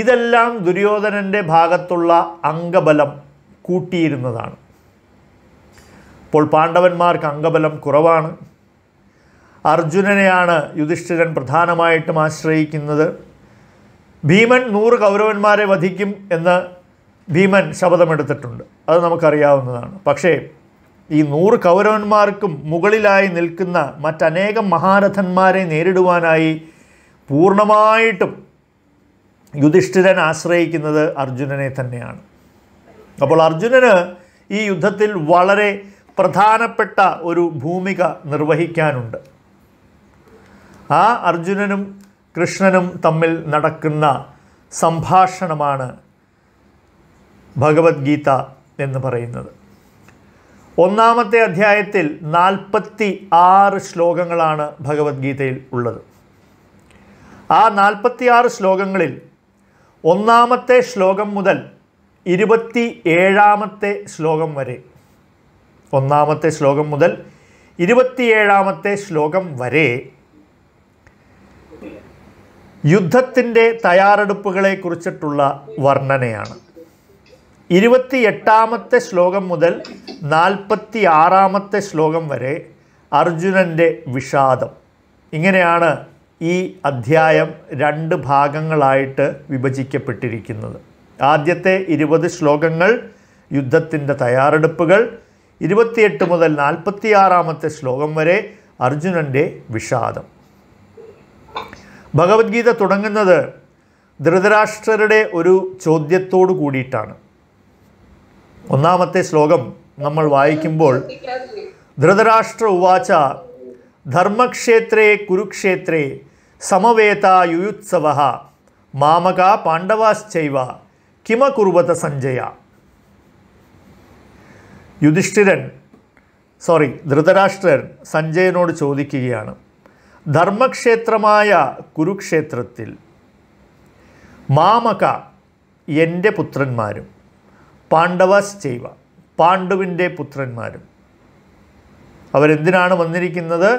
ഇതെല്ലാം ദുര്യോധനൻ്റെ ഭാഗത്തുള്ള അംഗബലം കൂട്ടിയിരുന്നതാണ് അപ്പോൾ പാണ്ഡവന്മാർക്ക് അംഗബലം കുറവാണ് അർജുനനെയാണ് യുധിഷ്ഠിരൻ പ്രധാനമായിട്ടും ആശ്രയിക്കുന്നത് ഭീമൻ നൂറ് കൗരവന്മാരെ വധിക്കും എന്ന് ഭീമൻ ശപഥമെടുത്തിട്ടുണ്ട് അത് നമുക്കറിയാവുന്നതാണ് പക്ഷേ ഈ നൂറ് കൗരവന്മാർക്കും മുകളിലായി നിൽക്കുന്ന മറ്റനേകം മഹാരഥന്മാരെ നേരിടുവാനായി പൂർണ്ണമായിട്ടും യുധിഷ്ഠിരൻ ആശ്രയിക്കുന്നത് അർജുനനെ തന്നെയാണ് അപ്പോൾ അർജുനന് ഈ യുദ്ധത്തിൽ വളരെ പ്രധാനപ്പെട്ട ഒരു ഭൂമിക നിർവഹിക്കാനുണ്ട് ആ അർജുനനും കൃഷ്ണനും തമ്മിൽ നടക്കുന്ന സംഭാഷണമാണ് ഭഗവത്ഗീത എന്ന് പറയുന്നത് ഒന്നാമത്തെ അധ്യായത്തിൽ നാൽപ്പത്തി ആറ് ശ്ലോകങ്ങളാണ് ഭഗവത്ഗീതയിൽ ഉള്ളത് ആ ആറ് ശ്ലോകങ്ങളിൽ ഒന്നാമത്തെ ശ്ലോകം മുതൽ ഇരുപത്തി ഏഴാമത്തെ ശ്ലോകം വരെ ഒന്നാമത്തെ ശ്ലോകം മുതൽ ഇരുപത്തിയേഴാമത്തെ ശ്ലോകം വരെ യുദ്ധത്തിൻ്റെ കുറിച്ചിട്ടുള്ള വർണ്ണനയാണ് എട്ടാമത്തെ ശ്ലോകം മുതൽ നാൽപ്പത്തി ആറാമത്തെ ശ്ലോകം വരെ അർജുനൻ്റെ വിഷാദം ഇങ്ങനെയാണ് ഈ അധ്യായം രണ്ട് ഭാഗങ്ങളായിട്ട് വിഭജിക്കപ്പെട്ടിരിക്കുന്നത് ആദ്യത്തെ ഇരുപത് ശ്ലോകങ്ങൾ യുദ്ധത്തിൻ്റെ തയ്യാറെടുപ്പുകൾ ഇരുപത്തിയെട്ട് മുതൽ നാൽപ്പത്തിയാറാമത്തെ ശ്ലോകം വരെ അർജുനൻ്റെ വിഷാദം ഭഗവത്ഗീത തുടങ്ങുന്നത് ധൃതരാഷ്ട്രരുടെ ഒരു ചോദ്യത്തോടു കൂടിയിട്ടാണ് ഒന്നാമത്തെ ശ്ലോകം നമ്മൾ വായിക്കുമ്പോൾ ധൃതരാഷ്ട്ര ഉവാച ധർമ്മക്ഷേത്രേ കുരുക്ഷേത്രേ സമവേത യുയുത്സവ മാമക പാണ്ഡവാശ്ചൈവ കിമകുർവത സഞ്ജയ യുധിഷ്ഠിരൻ സോറി ധൃതരാഷ്ട്രൻ സഞ്ജയനോട് ചോദിക്കുകയാണ് ധർമ്മക്ഷേത്രമായ കുരുക്ഷേത്രത്തിൽ മാമക എൻ്റെ പുത്രന്മാരും പാണ്ഡവാസ് ചെയ്വ പാണ്ഡുവിൻ്റെ പുത്രന്മാരും അവരെന്തിനാണ് വന്നിരിക്കുന്നത്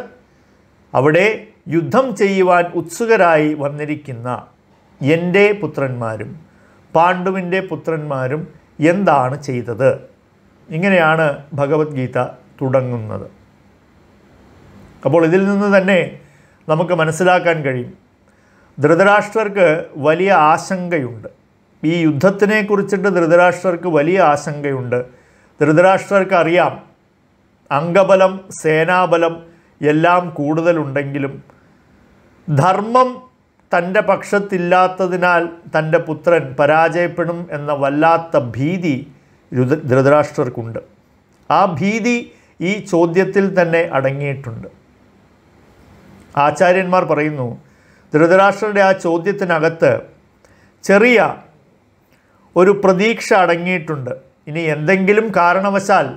അവിടെ യുദ്ധം ചെയ്യുവാൻ ഉത്സുകരായി വന്നിരിക്കുന്ന എൻ്റെ പുത്രന്മാരും പാണ്ഡുവിൻ്റെ പുത്രന്മാരും എന്താണ് ചെയ്തത് ഇങ്ങനെയാണ് ഭഗവത്ഗീത തുടങ്ങുന്നത് അപ്പോൾ ഇതിൽ നിന്ന് തന്നെ നമുക്ക് മനസ്സിലാക്കാൻ കഴിയും ധൃതരാഷ്ട്രർക്ക് വലിയ ആശങ്കയുണ്ട് ഈ കുറിച്ചിട്ട് ധൃതരാഷ്ട്രർക്ക് വലിയ ആശങ്കയുണ്ട് ധൃതരാഷ്ട്രർക്ക് അറിയാം അംഗബലം സേനാബലം എല്ലാം കൂടുതലുണ്ടെങ്കിലും ധർമ്മം തൻ്റെ പക്ഷത്തില്ലാത്തതിനാൽ തൻ്റെ പുത്രൻ പരാജയപ്പെടും എന്ന വല്ലാത്ത ഭീതി ധൃതരാഷ്ട്രർക്കുണ്ട് ആ ഭീതി ഈ ചോദ്യത്തിൽ തന്നെ അടങ്ങിയിട്ടുണ്ട് ആചാര്യന്മാർ പറയുന്നു ധൃതരാഷ്ട്രൻ്റെ ആ ചോദ്യത്തിനകത്ത് ചെറിയ ഒരു പ്രതീക്ഷ അടങ്ങിയിട്ടുണ്ട് ഇനി എന്തെങ്കിലും കാരണവശാൽ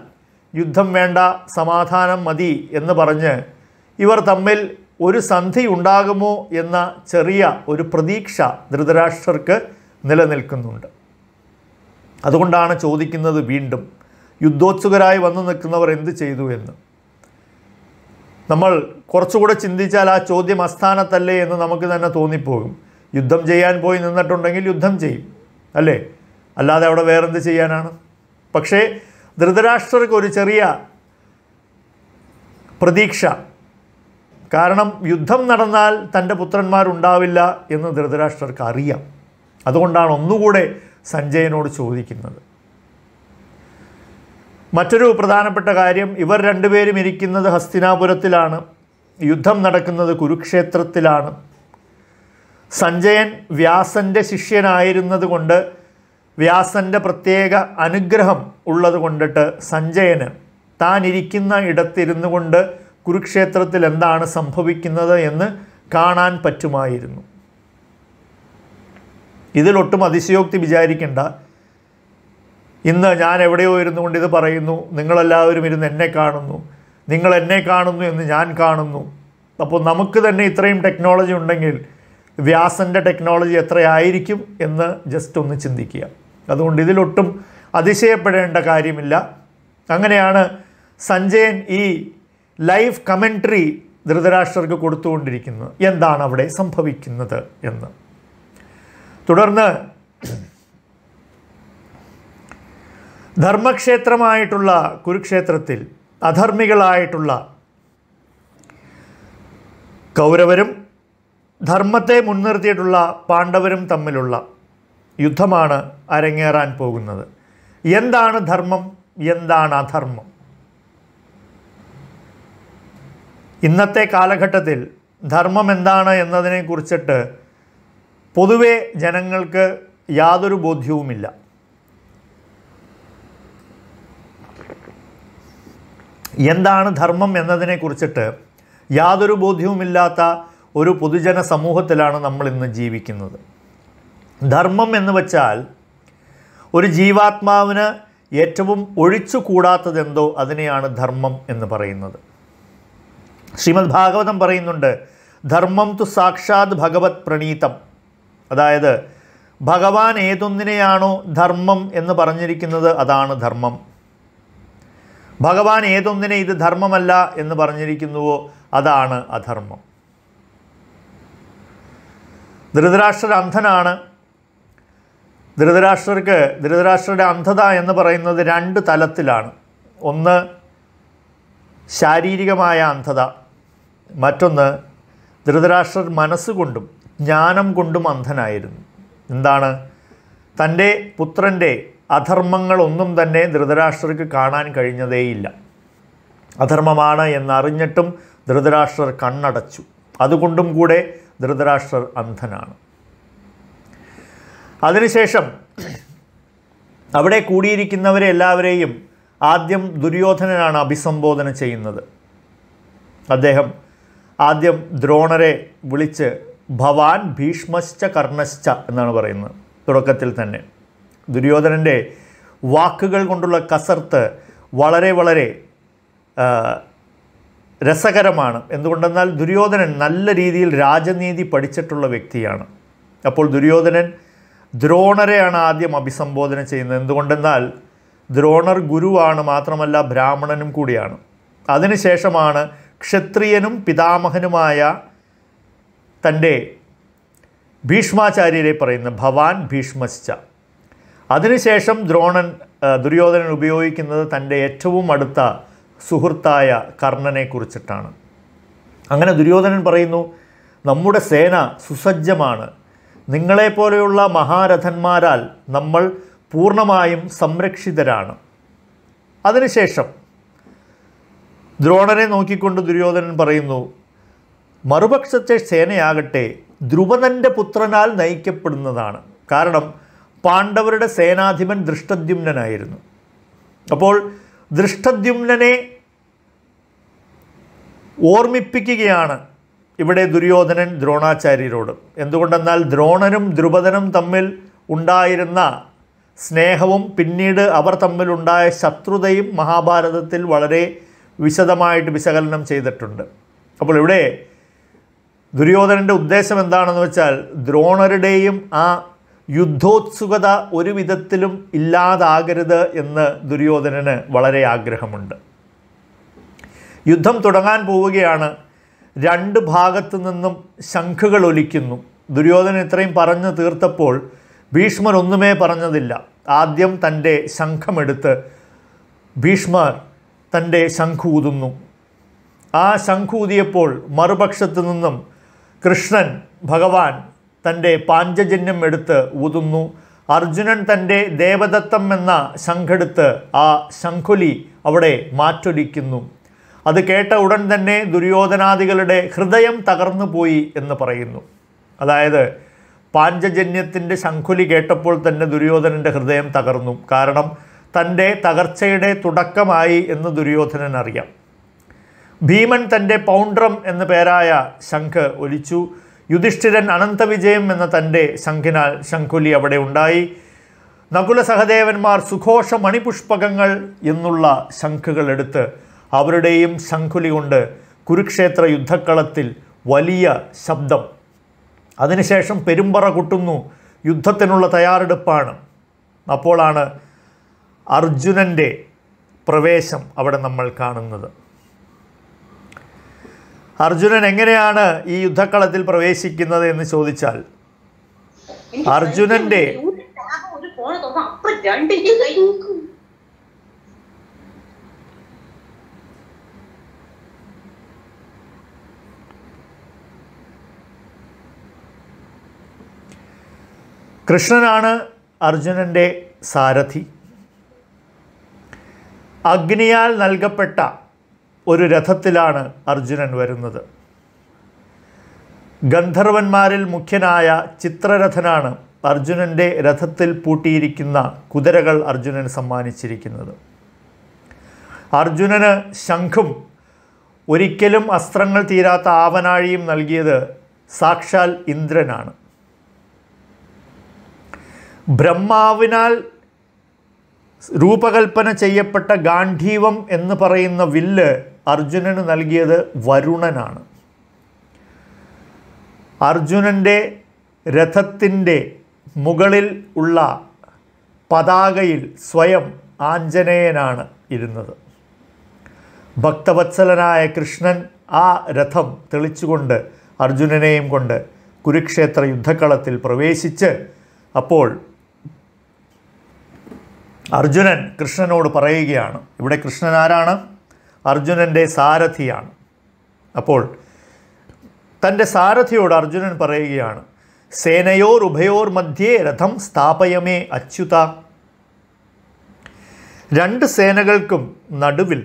യുദ്ധം വേണ്ട സമാധാനം മതി എന്ന് പറഞ്ഞ് ഇവർ തമ്മിൽ ഒരു സന്ധി ഉണ്ടാകുമോ എന്ന ചെറിയ ഒരു പ്രതീക്ഷ ധൃതരാഷ്ട്രർക്ക് നിലനിൽക്കുന്നുണ്ട് അതുകൊണ്ടാണ് ചോദിക്കുന്നത് വീണ്ടും യുദ്ധോത്സുകരായി വന്നു നിൽക്കുന്നവർ എന്ത് ചെയ്തു എന്ന് നമ്മൾ കുറച്ചുകൂടെ ചിന്തിച്ചാൽ ആ ചോദ്യം അസ്ഥാനത്തല്ലേ എന്ന് നമുക്ക് തന്നെ തോന്നിപ്പോകും യുദ്ധം ചെയ്യാൻ പോയി നിന്നിട്ടുണ്ടെങ്കിൽ യുദ്ധം ചെയ്യും അല്ലേ അല്ലാതെ അവിടെ വേറെന്ത് ചെയ്യാനാണ് പക്ഷേ ധൃതരാഷ്ട്രർക്ക് ഒരു ചെറിയ പ്രതീക്ഷ കാരണം യുദ്ധം നടന്നാൽ തൻ്റെ പുത്രന്മാരുണ്ടാവില്ല എന്ന് ധൃതരാഷ്ട്രർക്ക് അറിയാം അതുകൊണ്ടാണ് ഒന്നുകൂടെ സഞ്ജയനോട് ചോദിക്കുന്നത് മറ്റൊരു പ്രധാനപ്പെട്ട കാര്യം ഇവർ രണ്ടുപേരും ഇരിക്കുന്നത് ഹസ്തിനാപുരത്തിലാണ് യുദ്ധം നടക്കുന്നത് കുരുക്ഷേത്രത്തിലാണ് സഞ്ജയൻ വ്യാസൻ്റെ ശിഷ്യനായിരുന്നതുകൊണ്ട് വ്യാസൻ്റെ പ്രത്യേക അനുഗ്രഹം ഉള്ളത് കൊണ്ടിട്ട് സഞ്ജയന് താൻ ഇരിക്കുന്ന ഇടത്തിരുന്നു കൊണ്ട് കുരുക്ഷേത്രത്തിൽ എന്താണ് സംഭവിക്കുന്നത് എന്ന് കാണാൻ പറ്റുമായിരുന്നു ഇതിലൊട്ടും അതിശയോക്തി വിചാരിക്കേണ്ട ഇന്ന് ഞാൻ എവിടെയോ ഇരുന്നു കൊണ്ട് ഇത് പറയുന്നു നിങ്ങളെല്ലാവരും ഇരുന്ന് എന്നെ കാണുന്നു നിങ്ങൾ എന്നെ കാണുന്നു എന്ന് ഞാൻ കാണുന്നു അപ്പോൾ നമുക്ക് തന്നെ ഇത്രയും ടെക്നോളജി ഉണ്ടെങ്കിൽ വ്യാസൻ്റെ ടെക്നോളജി എത്രയായിരിക്കും എന്ന് ജസ്റ്റ് ഒന്ന് ചിന്തിക്കുക അതുകൊണ്ട് ഇതിലൊട്ടും അതിശയപ്പെടേണ്ട കാര്യമില്ല അങ്ങനെയാണ് സഞ്ജയൻ ഈ ലൈവ് കമൻട്രി ധൃതരാഷ്ട്രർക്ക് കൊടുത്തുകൊണ്ടിരിക്കുന്നത് എന്താണ് അവിടെ സംഭവിക്കുന്നത് എന്ന് തുടർന്ന് ധർമ്മക്ഷേത്രമായിട്ടുള്ള കുരുക്ഷേത്രത്തിൽ അധർമ്മികളായിട്ടുള്ള കൗരവരും ധർമ്മത്തെ മുൻനിർത്തിയിട്ടുള്ള പാണ്ഡവരും തമ്മിലുള്ള യുദ്ധമാണ് അരങ്ങേറാൻ പോകുന്നത് എന്താണ് ധർമ്മം എന്താണ് അധർമ്മം ഇന്നത്തെ കാലഘട്ടത്തിൽ ധർമ്മം എന്താണ് എന്നതിനെക്കുറിച്ചിട്ട് പൊതുവെ ജനങ്ങൾക്ക് യാതൊരു ബോധ്യവുമില്ല എന്താണ് ധർമ്മം എന്നതിനെക്കുറിച്ചിട്ട് യാതൊരു ബോധ്യവുമില്ലാത്ത ഒരു പൊതുജന സമൂഹത്തിലാണ് നമ്മൾ ഇന്ന് ജീവിക്കുന്നത് ധർമ്മം എന്ന് വച്ചാൽ ഒരു ജീവാത്മാവിന് ഏറ്റവും കൂടാത്തതെന്തോ അതിനെയാണ് ധർമ്മം എന്ന് പറയുന്നത് ശ്രീമദ് ഭാഗവതം പറയുന്നുണ്ട് ധർമ്മം തു സാക്ഷാത് ഭഗവത് പ്രണീതം അതായത് ഭഗവാൻ ഏതൊന്നിനെയാണോ ധർമ്മം എന്ന് പറഞ്ഞിരിക്കുന്നത് അതാണ് ധർമ്മം ഭഗവാൻ ഏതൊന്നിനെ ഇത് ധർമ്മമല്ല എന്ന് പറഞ്ഞിരിക്കുന്നുവോ അതാണ് അധർമ്മം ധൃതരാഷ്ട്ര അന്ധനാണ് ധൃതരാഷ്ട്രർക്ക് ധൃതരാഷ്ട്രയുടെ അന്ധത എന്ന് പറയുന്നത് രണ്ട് തലത്തിലാണ് ഒന്ന് ശാരീരികമായ അന്ധത മറ്റൊന്ന് ധൃതരാഷ്ട്രർ മനസ്സുകൊണ്ടും ജ്ഞാനം കൊണ്ടും അന്ധനായിരുന്നു എന്താണ് തൻ്റെ പുത്രൻ്റെ അധർമ്മങ്ങളൊന്നും തന്നെ ധൃതരാഷ്ട്രർക്ക് കാണാൻ കഴിഞ്ഞതേയില്ല അധർമ്മമാണ് എന്നറിഞ്ഞിട്ടും ധൃതരാഷ്ട്രർ കണ്ണടച്ചു അതുകൊണ്ടും കൂടെ ധൃതരാഷ്ട്രർ അന്ധനാണ് അതിനുശേഷം അവിടെ കൂടിയിരിക്കുന്നവരെ എല്ലാവരെയും ആദ്യം ദുര്യോധനനാണ് അഭിസംബോധന ചെയ്യുന്നത് അദ്ദേഹം ആദ്യം ദ്രോണരെ വിളിച്ച് ഭവാൻ ഭീഷ്മശ്ച കർണശ്ച എന്നാണ് പറയുന്നത് തുടക്കത്തിൽ തന്നെ ദുര്യോധനൻ്റെ വാക്കുകൾ കൊണ്ടുള്ള കസർത്ത് വളരെ വളരെ രസകരമാണ് എന്തുകൊണ്ടെന്നാൽ ദുര്യോധനൻ നല്ല രീതിയിൽ രാജനീതി പഠിച്ചിട്ടുള്ള വ്യക്തിയാണ് അപ്പോൾ ദുര്യോധനൻ ദ്രോണരെയാണ് ആദ്യം അഭിസംബോധന ചെയ്യുന്നത് എന്തുകൊണ്ടെന്നാൽ ദ്രോണർ ഗുരുവാണ് മാത്രമല്ല ബ്രാഹ്മണനും കൂടിയാണ് അതിനുശേഷമാണ് ക്ഷത്രിയനും പിതാമഹനുമായ തൻ്റെ ഭീഷ്മാചാര്യരെ പറയുന്നത് ഭവാൻ ഭീഷ്മശ്ച അതിനുശേഷം ദ്രോണൻ ദുര്യോധനൻ ഉപയോഗിക്കുന്നത് തൻ്റെ ഏറ്റവും അടുത്ത സുഹൃത്തായ കർണനെ കുറിച്ചിട്ടാണ് അങ്ങനെ ദുര്യോധനൻ പറയുന്നു നമ്മുടെ സേന സുസജ്ജമാണ് നിങ്ങളെപ്പോലെയുള്ള മഹാരഥന്മാരാൽ നമ്മൾ പൂർണ്ണമായും സംരക്ഷിതരാണ് അതിനുശേഷം ദ്രോണനെ നോക്കിക്കൊണ്ട് ദുര്യോധനൻ പറയുന്നു മറുപക്ഷത്തെ സേനയാകട്ടെ ധ്രുപദൻ്റെ പുത്രനാൽ നയിക്കപ്പെടുന്നതാണ് കാരണം പാണ്ഡവരുടെ സേനാധിപൻ ദൃഷ്ടദ്യുമ്നായിരുന്നു അപ്പോൾ ദൃഷ്ടദ്യുമ്നെ ഓർമ്മിപ്പിക്കുകയാണ് ഇവിടെ ദുര്യോധനൻ ദ്രോണാചാര്യരോട് എന്തുകൊണ്ടെന്നാൽ ദ്രോണനും ദ്രുപദനും തമ്മിൽ ഉണ്ടായിരുന്ന സ്നേഹവും പിന്നീട് അവർ തമ്മിലുണ്ടായ ശത്രുതയും മഹാഭാരതത്തിൽ വളരെ വിശദമായിട്ട് വിശകലനം ചെയ്തിട്ടുണ്ട് അപ്പോൾ ഇവിടെ ദുര്യോധനൻ്റെ ഉദ്ദേശം എന്താണെന്ന് വെച്ചാൽ ദ്രോണരുടെയും ആ യുദ്ധോത്സുകത ഒരു വിധത്തിലും ഇല്ലാതാകരുത് എന്ന് ദുര്യോധനന് വളരെ ആഗ്രഹമുണ്ട് യുദ്ധം തുടങ്ങാൻ പോവുകയാണ് രണ്ട് ഭാഗത്തു നിന്നും ശംഖുകൾ ഒലിക്കുന്നു ദുര്യോധനൻ ഇത്രയും പറഞ്ഞു തീർത്തപ്പോൾ ഭീഷ്മർ ഒന്നുമേ പറഞ്ഞതില്ല ആദ്യം തൻ്റെ ശംഖമെടുത്ത് ഭീഷ്മർ തൻ്റെ ശംഖൂതുന്നു ആ ശംഖൂതിയപ്പോൾ മറുപക്ഷത്തു നിന്നും കൃഷ്ണൻ ഭഗവാൻ തൻ്റെ പാഞ്ചജന്യം എടുത്ത് ഊതുന്നു അർജുനൻ തൻ്റെ ദേവദത്തം എന്ന ശംഖെടുത്ത് ആ ശംഖുലി അവിടെ മാറ്റൊരിക്കുന്നു അത് കേട്ട ഉടൻ തന്നെ ദുര്യോധനാദികളുടെ ഹൃദയം തകർന്നു പോയി എന്ന് പറയുന്നു അതായത് പാഞ്ചജന്യത്തിൻ്റെ ശംഖുലി കേട്ടപ്പോൾ തന്നെ ദുര്യോധനൻ്റെ ഹൃദയം തകർന്നു കാരണം തൻ്റെ തകർച്ചയുടെ തുടക്കമായി എന്ന് ദുര്യോധനൻ അറിയാം ഭീമൻ തൻ്റെ പൗണ്ട്രം എന്ന പേരായ ശംഖ് ഒലിച്ചു യുധിഷ്ഠിരൻ അനന്തവിജയം എന്ന തൻ്റെ ശംഖിനാൽ ശംഖുലി അവിടെ ഉണ്ടായി നകുല സഹദേവന്മാർ സുഘോഷ മണിപുഷ്പകങ്ങൾ എന്നുള്ള ശംഖുകളെടുത്ത് എടുത്ത് അവരുടെയും ശംഖുലി കൊണ്ട് കുരുക്ഷേത്ര യുദ്ധക്കളത്തിൽ വലിയ ശബ്ദം അതിനുശേഷം പെരുമ്പറ കുട്ടുന്നു യുദ്ധത്തിനുള്ള തയ്യാറെടുപ്പാണ് അപ്പോഴാണ് അർജുനൻ്റെ പ്രവേശം അവിടെ നമ്മൾ കാണുന്നത് അർജുനൻ എങ്ങനെയാണ് ഈ യുദ്ധക്കളത്തിൽ പ്രവേശിക്കുന്നത് എന്ന് ചോദിച്ചാൽ അർജുനന്റെ കൃഷ്ണനാണ് അർജുനന്റെ സാരഥി അഗ്നിയാൽ നൽകപ്പെട്ട ഒരു രഥത്തിലാണ് അർജുനൻ വരുന്നത് ഗന്ധർവന്മാരിൽ മുഖ്യനായ ചിത്രരഥനാണ് അർജുനൻ്റെ രഥത്തിൽ പൂട്ടിയിരിക്കുന്ന കുതിരകൾ അർജുനന് സമ്മാനിച്ചിരിക്കുന്നത് അർജുനന് ശംഖും ഒരിക്കലും അസ്ത്രങ്ങൾ തീരാത്ത ആവനാഴിയും നൽകിയത് സാക്ഷാൽ ഇന്ദ്രനാണ് ബ്രഹ്മാവിനാൽ രൂപകൽപ്പന ചെയ്യപ്പെട്ട ഗാന്ധീവം എന്ന് പറയുന്ന വില്ല് അർജുനന് നൽകിയത് വരുണനാണ് അർജുനൻ്റെ രഥത്തിൻ്റെ മുകളിൽ ഉള്ള പതാകയിൽ സ്വയം ആഞ്ജനേയനാണ് ഇരുന്നത് ഭക്തവത്സലനായ കൃഷ്ണൻ ആ രഥം തെളിച്ചുകൊണ്ട് അർജുനനെയും കൊണ്ട് കുരുക്ഷേത്ര യുദ്ധക്കളത്തിൽ പ്രവേശിച്ച് അപ്പോൾ അർജുനൻ കൃഷ്ണനോട് പറയുകയാണ് ഇവിടെ കൃഷ്ണൻ ആരാണ് അർജുനൻ്റെ സാരഥിയാണ് അപ്പോൾ തൻ്റെ സാരഥിയോട് അർജുനൻ പറയുകയാണ് സേനയോർ ഉഭയോർ മധ്യേ രഥം സ്ഥാപയമേ അച്യുത രണ്ട് സേനകൾക്കും നടുവിൽ